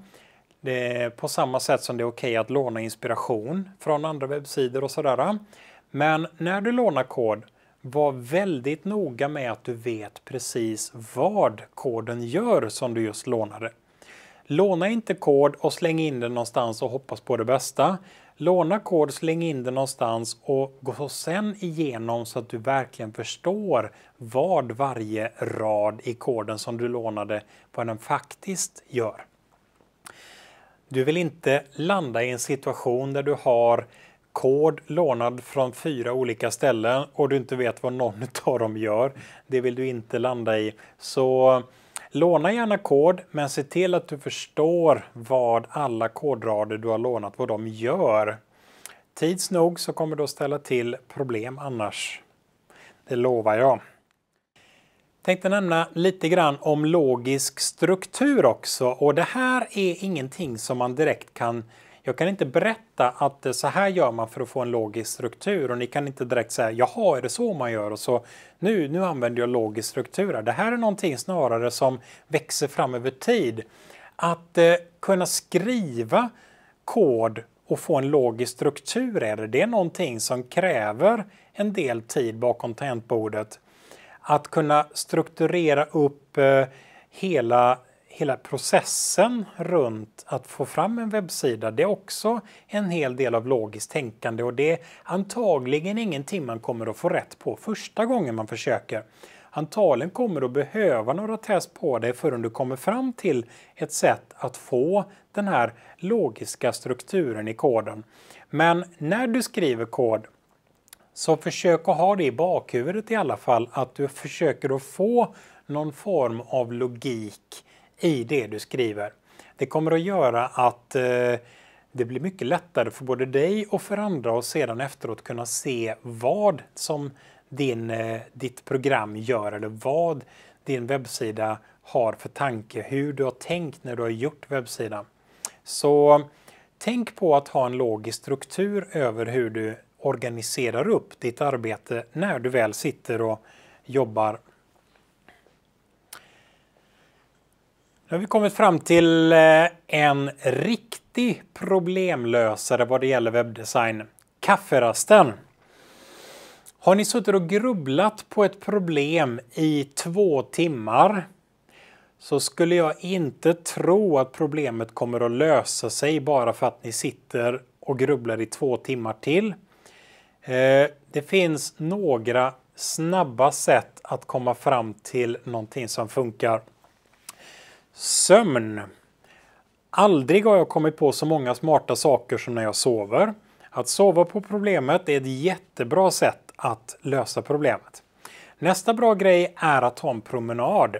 på samma sätt som det är okej okay att låna inspiration från andra webbsidor och sådär. Men när du lånar kod var väldigt noga med att du vet precis vad koden gör som du just lånade. Låna inte kod och släng in den någonstans och hoppas på det bästa. Låna kod, släng in den någonstans och gå sen igenom så att du verkligen förstår vad varje rad i koden som du lånade, vad den faktiskt gör. Du vill inte landa i en situation där du har kod lånad från fyra olika ställen och du inte vet vad någon (laughs) av dem gör. Det vill du inte landa i. Så låna gärna kod, men se till att du förstår vad alla kodrader du har lånat, vad de gör. Tids nog så kommer du att ställa till problem annars. Det lovar jag. Tänkte nämna lite grann om logisk struktur också och det här är ingenting som man direkt kan jag kan inte berätta att så här gör man för att få en logisk struktur och ni kan inte direkt säga jaha, är det så man gör? Och så nu, nu använder jag logisk struktur. Det här är någonting snarare som växer fram över tid. Att eh, kunna skriva kod och få en logisk struktur är det. Det är någonting som kräver en del tid bakom tangentbordet. Att kunna strukturera upp eh, hela hela processen runt att få fram en webbsida, det är också en hel del av logiskt tänkande och det är antagligen ingenting man kommer att få rätt på första gången man försöker. Antagligen kommer du att behöva några test på dig förrän du kommer fram till ett sätt att få den här logiska strukturen i koden. Men när du skriver kod så försök att ha det i bakhuvudet i alla fall, att du försöker att få någon form av logik i det du skriver. Det kommer att göra att eh, det blir mycket lättare för både dig och för andra och sedan efteråt kunna se vad som din, eh, ditt program gör eller vad din webbsida har för tanke, hur du har tänkt när du har gjort webbsidan. Så tänk på att ha en logisk struktur över hur du organiserar upp ditt arbete när du väl sitter och jobbar Nu har vi kommit fram till eh, en riktig problemlösare vad det gäller webbdesign. Kafferasten. Har ni suttit och grubblat på ett problem i två timmar så skulle jag inte tro att problemet kommer att lösa sig bara för att ni sitter och grubblar i två timmar till. Eh, det finns några snabba sätt att komma fram till någonting som funkar. Sömn. Aldrig har jag kommit på så många smarta saker som när jag sover. Att sova på problemet är ett jättebra sätt att lösa problemet. Nästa bra grej är att ta en promenad.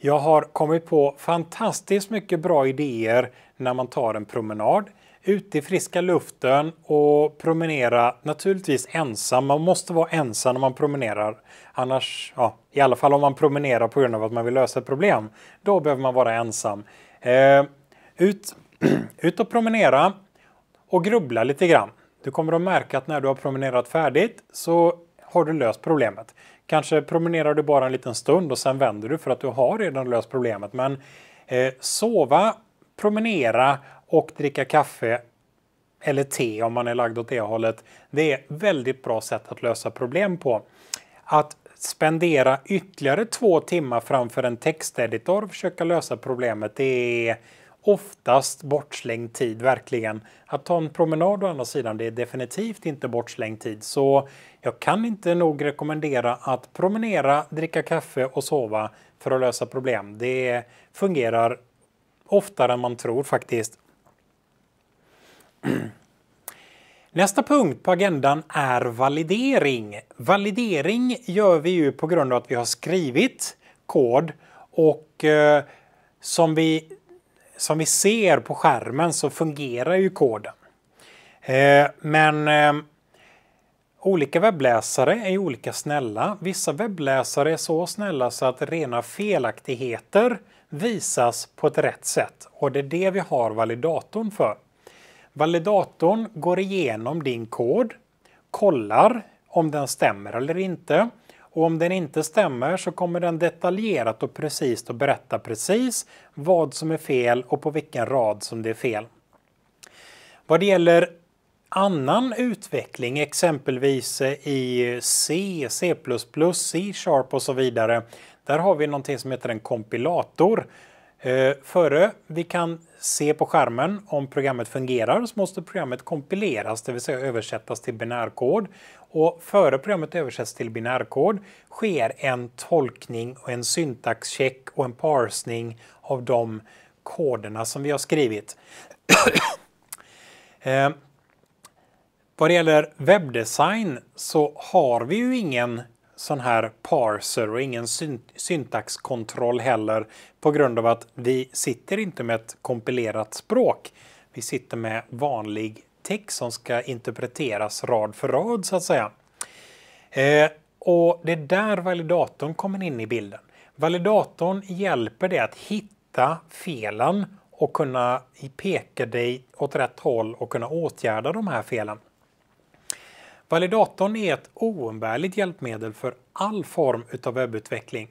Jag har kommit på fantastiskt mycket bra idéer när man tar en promenad. Ut i friska luften och promenera, naturligtvis ensam. Man måste vara ensam när man promenerar. Annars, ja, i alla fall om man promenerar på grund av att man vill lösa ett problem, då behöver man vara ensam. Eh, ut, (clears throat) ut och promenera och grubbla lite grann. Du kommer att märka att när du har promenerat färdigt så har du löst problemet. Kanske promenerar du bara en liten stund och sen vänder du för att du har redan löst problemet. Men eh, sova, promenera och dricka kaffe eller te om man är lagd åt det hållet. Det är väldigt bra sätt att lösa problem på. Att spendera ytterligare två timmar framför en texteditor och försöka lösa problemet, det är oftast bortslängd tid, verkligen. Att ta en promenad å andra sidan, det är definitivt inte bortslängd tid. Så jag kan inte nog rekommendera att promenera, dricka kaffe och sova för att lösa problem. Det fungerar oftare än man tror faktiskt. Nästa punkt på agendan är validering. Validering gör vi ju på grund av att vi har skrivit kod och eh, som, vi, som vi ser på skärmen så fungerar ju koden. Eh, men eh, olika webbläsare är olika snälla. Vissa webbläsare är så snälla så att rena felaktigheter visas på ett rätt sätt och det är det vi har validatorn för. Validatorn går igenom din kod, kollar om den stämmer eller inte. Och om den inte stämmer så kommer den detaljerat och precis att berätta precis vad som är fel och på vilken rad som det är fel. Vad det gäller annan utveckling, exempelvis i C, C++, C-sharp och så vidare, där har vi någonting som heter en kompilator Eh, före vi kan se på skärmen om programmet fungerar så måste programmet kompileras, det vill säga översättas till binärkod. Och före programmet översätts till binärkod sker en tolkning och en syntaxcheck och en parsning av de koderna som vi har skrivit. (coughs) eh, vad det gäller webbdesign så har vi ju ingen sån här parser och ingen syntaxkontroll heller på grund av att vi sitter inte med ett kompilerat språk. Vi sitter med vanlig text som ska interpreteras rad för rad så att säga. Eh, och det är där validatorn kommer in i bilden. Validatorn hjälper dig att hitta felen och kunna peka dig åt rätt håll och kunna åtgärda de här felen. Validatorn är ett oumbärligt hjälpmedel för all form av webbutveckling.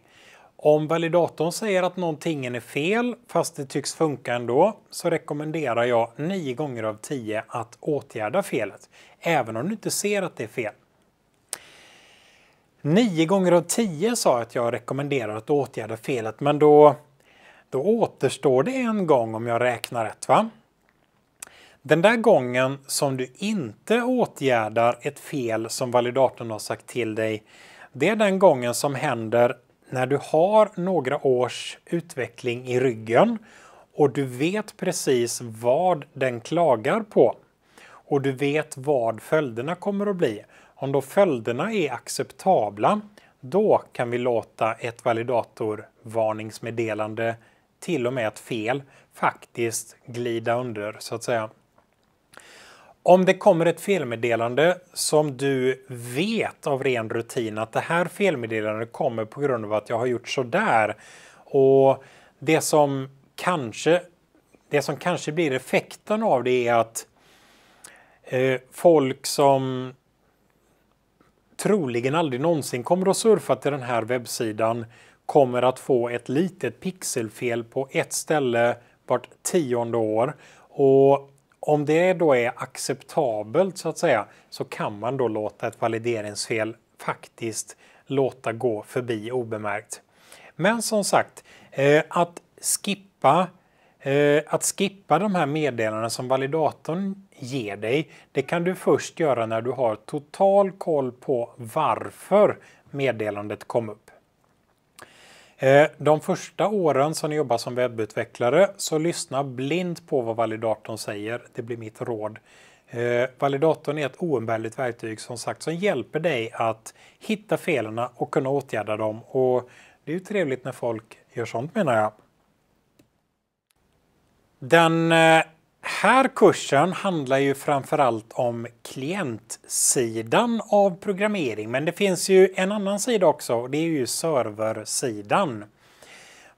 Om validatorn säger att någonting är fel, fast det tycks funka ändå, så rekommenderar jag 9 gånger av 10 att åtgärda felet, även om du inte ser att det är fel. 9 gånger av 10 sa jag att jag rekommenderar att åtgärda felet, men då, då återstår det en gång om jag räknar rätt, va? Den där gången som du inte åtgärdar ett fel som validatorn har sagt till dig, det är den gången som händer när du har några års utveckling i ryggen och du vet precis vad den klagar på. Och du vet vad följderna kommer att bli. Om då följderna är acceptabla, då kan vi låta ett validatorvarningsmeddelande, till och med ett fel, faktiskt glida under så att säga. Om det kommer ett felmeddelande som du vet av ren rutin att det här felmeddelandet kommer på grund av att jag har gjort så där och det som kanske det som kanske blir effekten av det är att eh, folk som troligen aldrig någonsin kommer att surfa till den här webbsidan kommer att få ett litet pixelfel på ett ställe vart tionde år. Och om det då är acceptabelt så att säga så kan man då låta ett valideringsfel faktiskt låta gå förbi obemärkt. Men som sagt, eh, att skippa eh, att skippa de här meddelandena som validatorn ger dig, det kan du först göra när du har total koll på varför meddelandet kom upp. Eh, de första åren som ni jobbar som webbutvecklare så lyssna blind på vad validatorn säger. Det blir mitt råd. Eh, validatorn är ett oumbärligt verktyg som sagt som hjälper dig att hitta felen och kunna åtgärda dem. Och det är ju trevligt när folk gör sånt menar jag. Den eh, här kursen handlar ju framförallt om klientsidan av programmering, men det finns ju en annan sida också och det är ju serversidan.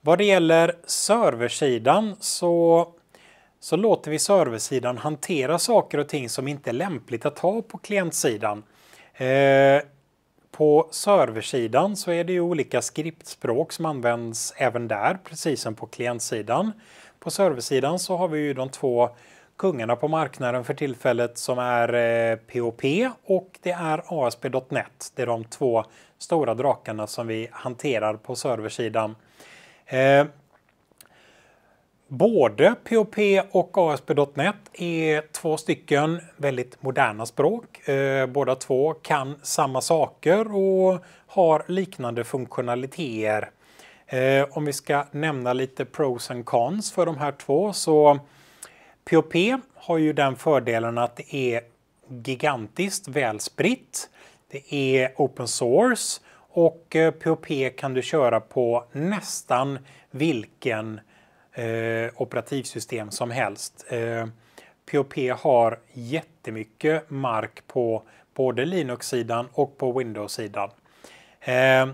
Vad det gäller serversidan så, så låter vi serversidan hantera saker och ting som inte är lämpligt att ha på klientsidan. Eh, på serversidan så är det ju olika skriptspråk som används även där, precis som på klientsidan. På serversidan så har vi ju de två kungarna på marknaden för tillfället som är POP eh, och det är ASP.NET. Det är de två stora drakarna som vi hanterar på serversidan. Eh, både POP och ASP.NET är två stycken väldigt moderna språk. Eh, båda två kan samma saker och har liknande funktionaliteter. Eh, om vi ska nämna lite pros and cons för de här två så POP har ju den fördelen att det är gigantiskt välspritt. Det är open source och POP eh, kan du köra på nästan vilken eh, operativsystem som helst. Eh, POP har jättemycket mark på både Linux-sidan och på Windows-sidan. Eh,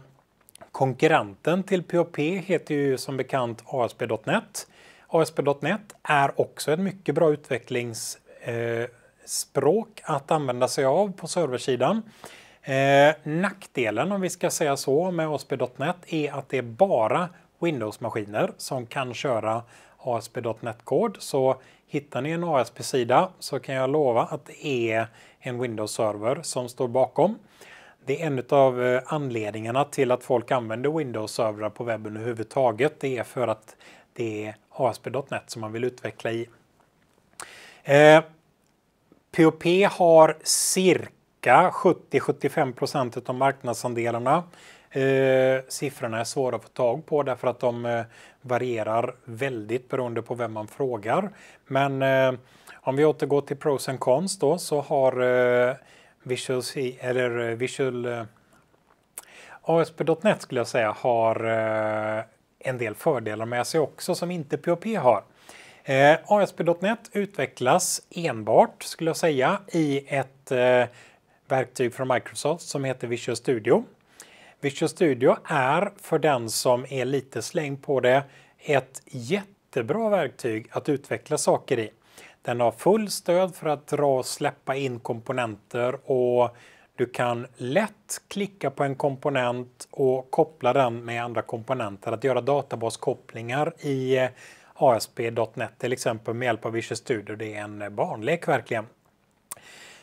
Konkurrenten till POP heter ju som bekant ASP.NET. ASP.NET är också ett mycket bra utvecklingsspråk eh, att använda sig av på serversidan. Eh, nackdelen, om vi ska säga så, med ASP.NET är att det är bara Windows-maskiner som kan köra ASP.NET Code. Så hittar ni en ASP-sida så kan jag lova att det är en Windows-server som står bakom det är en av eh, anledningarna till att folk använder Windows-servrar på webben överhuvudtaget. Det är för att det är ASP.NET som man vill utveckla i. Eh, POP har cirka 70-75 av marknadsandelarna. Eh, siffrorna är svåra att få tag på därför att de eh, varierar väldigt beroende på vem man frågar. Men eh, om vi återgår till pros and cons då så har eh, Visual C, eller eh, Visual eh, ASP.NET skulle jag säga har eh, en del fördelar med sig också som inte PHP har. Eh, ASP.NET utvecklas enbart skulle jag säga i ett eh, verktyg från Microsoft som heter Visual Studio. Visual Studio är för den som är lite slängd på det ett jättebra verktyg att utveckla saker i. Den har full stöd för att dra och släppa in komponenter och du kan lätt klicka på en komponent och koppla den med andra komponenter. Att göra databaskopplingar i ASP.NET till exempel med hjälp av Visual Studio, det är en barnlek verkligen.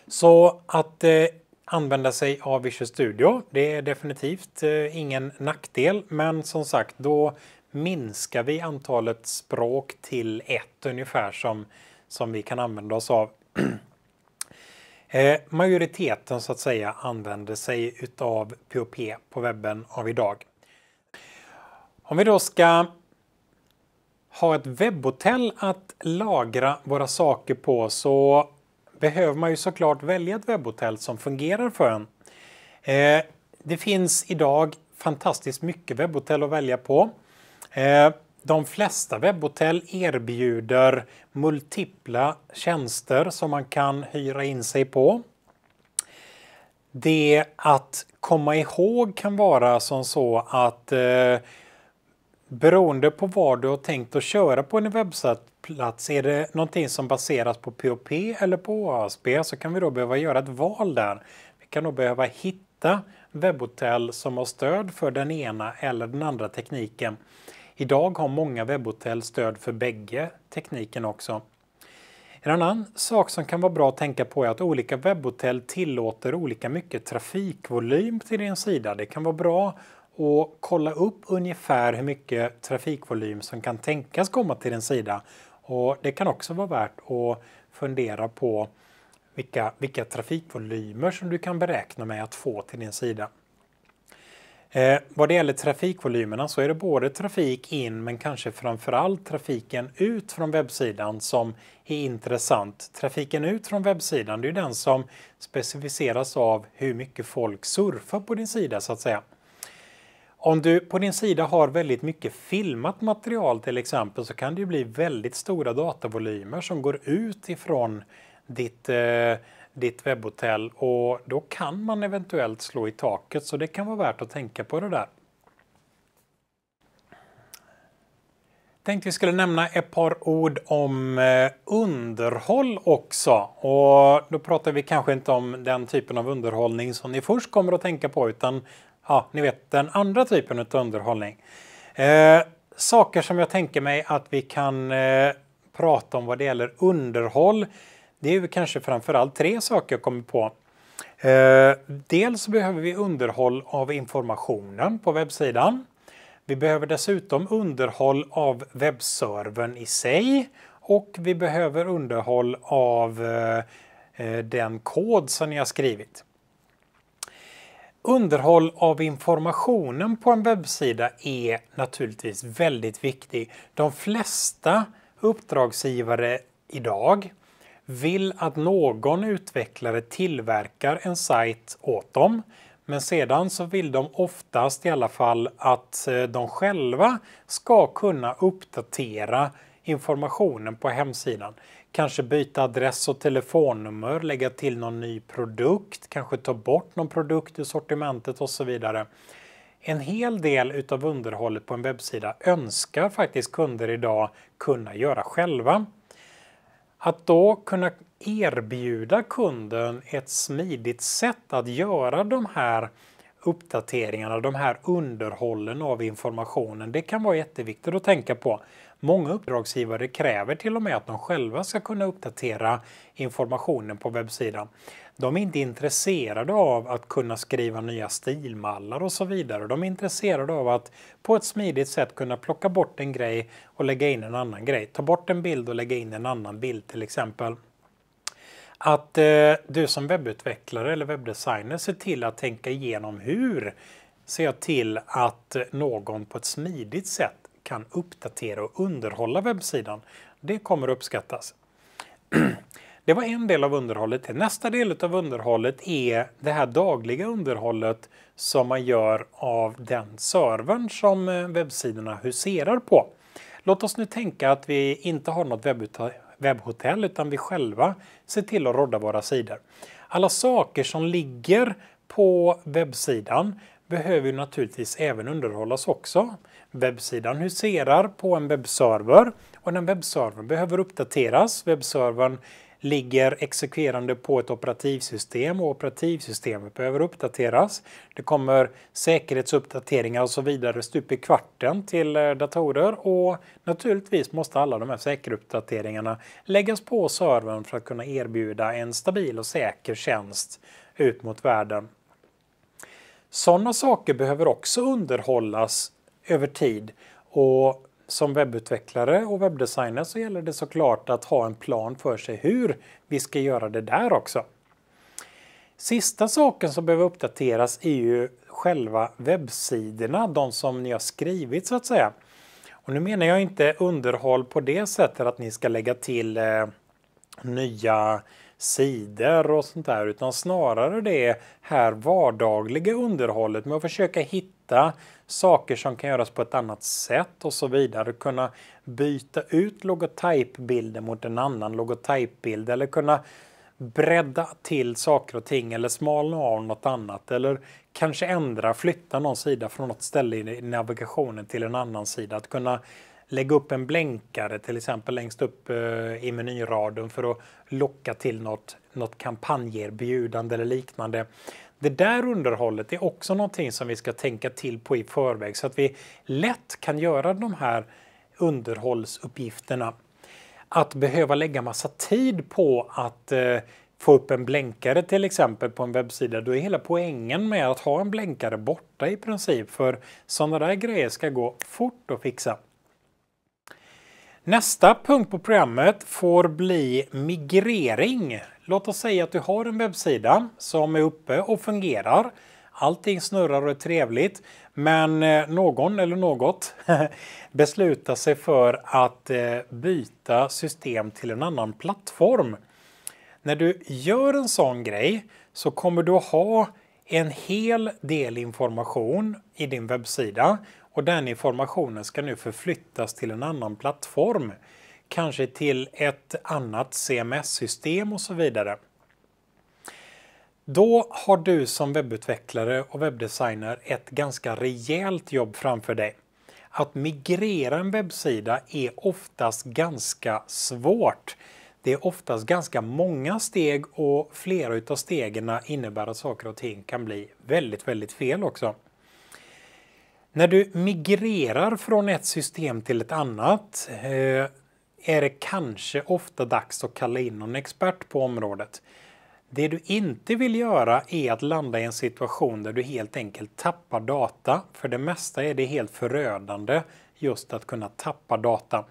Så att eh, använda sig av Visual Studio, det är definitivt eh, ingen nackdel, men som sagt, då minskar vi antalet språk till ett ungefär som som vi kan använda oss av. (clears throat) Eh, majoriteten så att säga använder sig utav POP på webben av idag. Om vi då ska ha ett webbhotell att lagra våra saker på så behöver man ju såklart välja ett webbhotell som fungerar för en. Eh, det finns idag fantastiskt mycket webbhotell att välja på. Eh, de flesta webbhotell erbjuder multipla tjänster som man kan hyra in sig på. Det att komma ihåg kan vara som så att eh, beroende på vad du har tänkt att köra på en webbplats, är det någonting som baseras på POP eller på ASB, så kan vi då behöva göra ett val där. Vi kan då behöva hitta webbhotell som har stöd för den ena eller den andra tekniken. Idag har många webbhotell stöd för bägge tekniken också. En annan sak som kan vara bra att tänka på är att olika webbhotell tillåter olika mycket trafikvolym till din sida. Det kan vara bra att kolla upp ungefär hur mycket trafikvolym som kan tänkas komma till din sida. Och Det kan också vara värt att fundera på vilka, vilka trafikvolymer som du kan beräkna med att få till din sida. Eh, vad det gäller trafikvolymerna så är det både trafik in men kanske framförallt trafiken ut från webbsidan som är intressant. Trafiken ut från webbsidan det är den som specificeras av hur mycket folk surfar på din sida så att säga. Om du på din sida har väldigt mycket filmat material till exempel så kan det bli väldigt stora datavolymer som går ut ifrån ditt eh, ditt webbhotell och då kan man eventuellt slå i taket så det kan vara värt att tänka på det där. Tänkte vi skulle nämna ett par ord om eh, underhåll också. Och då pratar vi kanske inte om den typen av underhållning som ni först kommer att tänka på utan ja, ni vet den andra typen av underhållning. Eh, saker som jag tänker mig att vi kan eh, prata om vad det gäller underhåll det är ju kanske framförallt tre saker jag kommer på. Eh, dels behöver vi underhåll av informationen på webbsidan. Vi behöver dessutom underhåll av webbservern i sig och vi behöver underhåll av eh, eh den kod som ni har skrivit. Underhåll av informationen på en webbsida är naturligtvis väldigt viktig. De flesta uppdragsgivare idag vill att någon utvecklare tillverkar en sajt åt dem. Men sedan så vill de oftast i alla fall att eh, de själva ska kunna uppdatera informationen på hemsidan. Kanske byta adress och telefonnummer, lägga till någon ny produkt, kanske ta bort någon produkt ur sortimentet och så vidare. En hel del utav underhållet på en webbsida önskar faktiskt kunder idag kunna göra själva. Att då kunna erbjuda kunden ett smidigt sätt att göra de här uppdateringarna, de här underhållen av informationen, det kan vara jätteviktigt att tänka på. Många uppdragsgivare kräver till och med att de själva ska kunna uppdatera informationen på webbsidan. De är inte intresserade av att kunna skriva nya stilmallar och så vidare. De är intresserade av att på ett smidigt sätt kunna plocka bort en grej och lägga in en annan grej. Ta bort en bild och lägga in en annan bild till exempel. Att eh, du som webbutvecklare eller webbdesigner ser till att tänka igenom hur ser jag till att någon på ett smidigt sätt kan uppdatera och underhålla webbsidan. Det kommer att uppskattas. (clears throat) Det var en del av underhållet. Nästa del av underhållet är det här dagliga underhållet som man gör av den servern som eh, webbsidorna huserar på. Låt oss nu tänka att vi inte har något webbhotell utan vi själva ser till att rodda våra sidor. Alla saker som ligger på webbsidan behöver naturligtvis även underhållas också. Webbsidan huserar på en webbserver och den webbservern behöver uppdateras. Webbservern ligger exekverande på ett operativsystem och operativsystemet behöver uppdateras. Det kommer säkerhetsuppdateringar och så vidare stup i kvarten till eh, datorer och naturligtvis måste alla de här säkerhetsuppdateringarna läggas på servern för att kunna erbjuda en stabil och säker tjänst ut mot världen. Sådana saker behöver också underhållas över tid och som webbutvecklare och webbdesigner så gäller det såklart att ha en plan för sig hur vi ska göra det där också. Sista saken som behöver uppdateras är ju själva webbsidorna, de som ni har skrivit så att säga. Och nu menar jag inte underhåll på det sättet att ni ska lägga till eh, nya sidor och sånt där utan snarare det här vardagliga underhållet med att försöka hitta saker som kan göras på ett annat sätt och så vidare. Kunna byta ut logotypbilden mot en annan logotypbild eller kunna bredda till saker och ting eller smalna av något annat eller kanske ändra, flytta någon sida från något ställe i navigationen till en annan sida. Att kunna lägga upp en blänkare till exempel längst upp eh, i menyraden för att locka till något, något kampanjerbjudande eller liknande. Det där underhållet är också någonting som vi ska tänka till på i förväg så att vi lätt kan göra de här underhållsuppgifterna. Att behöva lägga massa tid på att eh, få upp en blänkare till exempel på en webbsida, då är hela poängen med att ha en blänkare borta i princip. För sådana där grejer ska gå fort att fixa. Nästa punkt på programmet får bli migrering. Låt oss säga att du har en webbsida som är uppe och fungerar. Allting snurrar och är trevligt, men eh, någon eller något (laughs) beslutar sig för att eh, byta system till en annan plattform. När du gör en sån grej så kommer du ha en hel del information i din webbsida och den informationen ska nu förflyttas till en annan plattform. Kanske till ett annat CMS-system och så vidare. Då har du som webbutvecklare och webbdesigner ett ganska rejält jobb framför dig. Att migrera en webbsida är oftast ganska svårt. Det är oftast ganska många steg och flera av stegen innebär att saker och ting kan bli väldigt, väldigt fel också. När du migrerar från ett system till ett annat eh, är det kanske ofta dags att kalla in någon expert på området. Det du inte vill göra är att landa i en situation där du helt enkelt tappar data. För det mesta är det helt förödande just att kunna tappa data.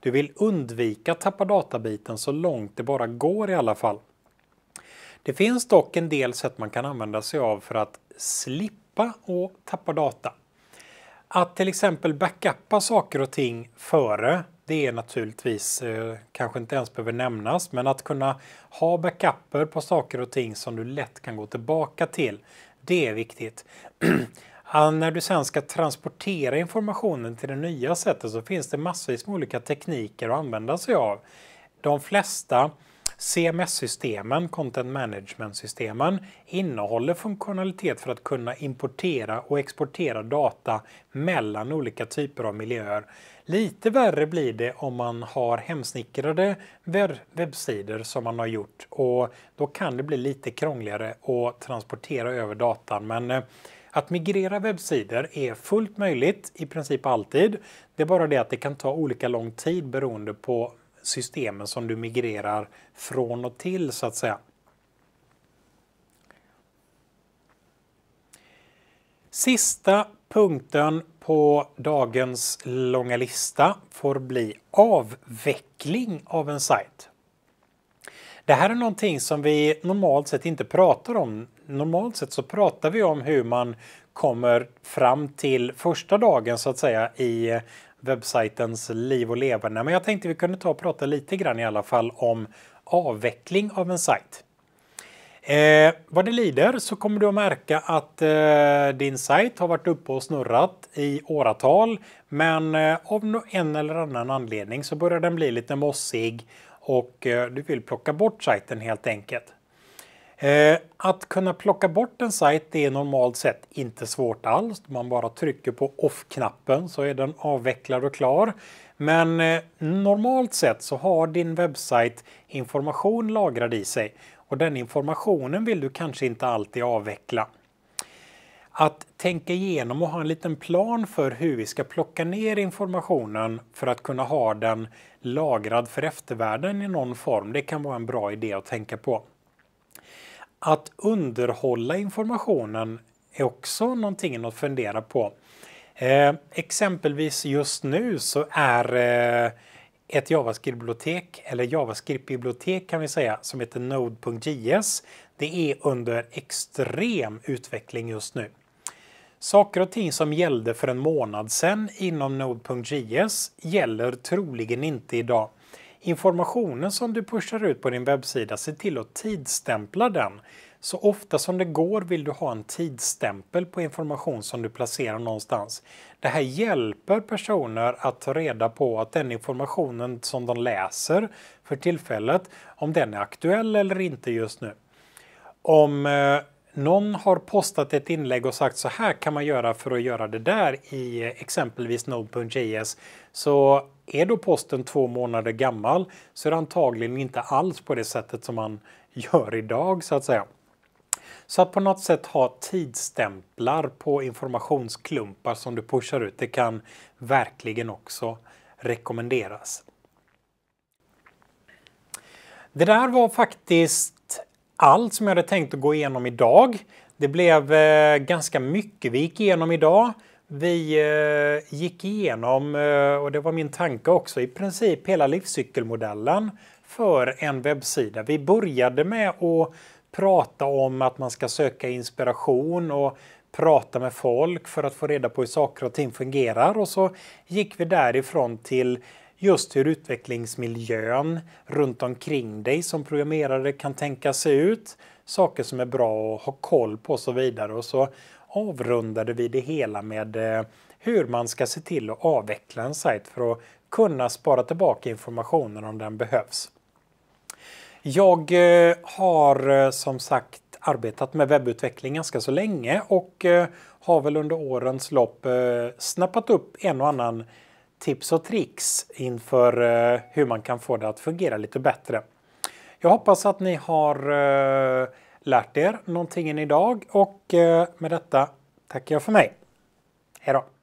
Du vill undvika att tappa databiten så långt det bara går i alla fall. Det finns dock en del sätt man kan använda sig av för att slippa och tappa data. Att till exempel backuppa saker och ting före, det är naturligtvis eh, kanske inte ens behöver nämnas, men att kunna ha backupper på saker och ting som du lätt kan gå tillbaka till, det är viktigt. (clears throat) När du sen ska transportera informationen till det nya sättet så finns det massvis med olika tekniker att använda sig av. De flesta CMS-systemen, content management-systemen, innehåller funktionalitet för att kunna importera och exportera data mellan olika typer av miljöer. Lite värre blir det om man har hemsnickrade webbsidor som man har gjort och då kan det bli lite krångligare att transportera över datan. Men eh, att migrera webbsidor är fullt möjligt i princip alltid. Det är bara det att det kan ta olika lång tid beroende på systemen som du migrerar från och till så att säga. Sista punkten på dagens långa lista får bli avveckling av en sajt. Det här är någonting som vi normalt sett inte pratar om. Normalt sett så pratar vi om hur man kommer fram till första dagen så att säga i webbsajtens liv och leverne. Men jag tänkte vi kunde ta och prata lite grann i alla fall om avveckling av en sajt. Eh, vad det lider så kommer du att märka att eh, din sajt har varit uppe och snurrat i åratal. Men eh, av en eller annan anledning så börjar den bli lite mossig och eh, du vill plocka bort sajten helt enkelt. Eh, att kunna plocka bort en sajt är normalt sett inte svårt alls. Man bara trycker på off-knappen så är den avvecklad och klar. Men eh, normalt sett så har din webbsajt information lagrad i sig och den informationen vill du kanske inte alltid avveckla. Att tänka igenom och ha en liten plan för hur vi ska plocka ner informationen för att kunna ha den lagrad för eftervärlden i någon form, det kan vara en bra idé att tänka på. Att underhålla informationen är också någonting att fundera på. Eh, exempelvis just nu så är eh, ett JavaScript-bibliotek, eller JavaScript-bibliotek kan vi säga, som heter Node.js. Det är under extrem utveckling just nu. Saker och ting som gällde för en månad sedan inom Node.js gäller troligen inte idag informationen som du pushar ut på din webbsida, se till att tidstämpla den. Så ofta som det går vill du ha en tidsstämpel på information som du placerar någonstans. Det här hjälper personer att ta reda på att den informationen som de läser för tillfället, om den är aktuell eller inte just nu. Om eh, någon har postat ett inlägg och sagt så här kan man göra för att göra det där i eh, exempelvis Node.js så är då posten två månader gammal så är det antagligen inte alls på det sättet som man gör idag så att säga. Så att på något sätt ha tidsstämplar på informationsklumpar som du pushar ut, det kan verkligen också rekommenderas. Det där var faktiskt allt som jag hade tänkt att gå igenom idag. Det blev eh, ganska mycket vi gick igenom idag. Vi eh, gick igenom, eh, och det var min tanke också, i princip hela livscykelmodellen för en webbsida. Vi började med att prata om att man ska söka inspiration och prata med folk för att få reda på hur saker och ting fungerar. Och så gick vi därifrån till just hur utvecklingsmiljön runt omkring dig som programmerare kan tänka sig ut. Saker som är bra att ha koll på och så vidare. Och så avrundade vi det hela med eh, hur man ska se till att avveckla en sajt för att kunna spara tillbaka informationen om den behövs. Jag eh, har eh, som sagt arbetat med webbutveckling ganska så länge och har väl under årens lopp snappat upp en och annan tips och tricks inför hur man kan få det att fungera lite bättre. Jag hoppas att ni har lärt er någonting idag och eh, med detta tackar jag för mig. Hej då!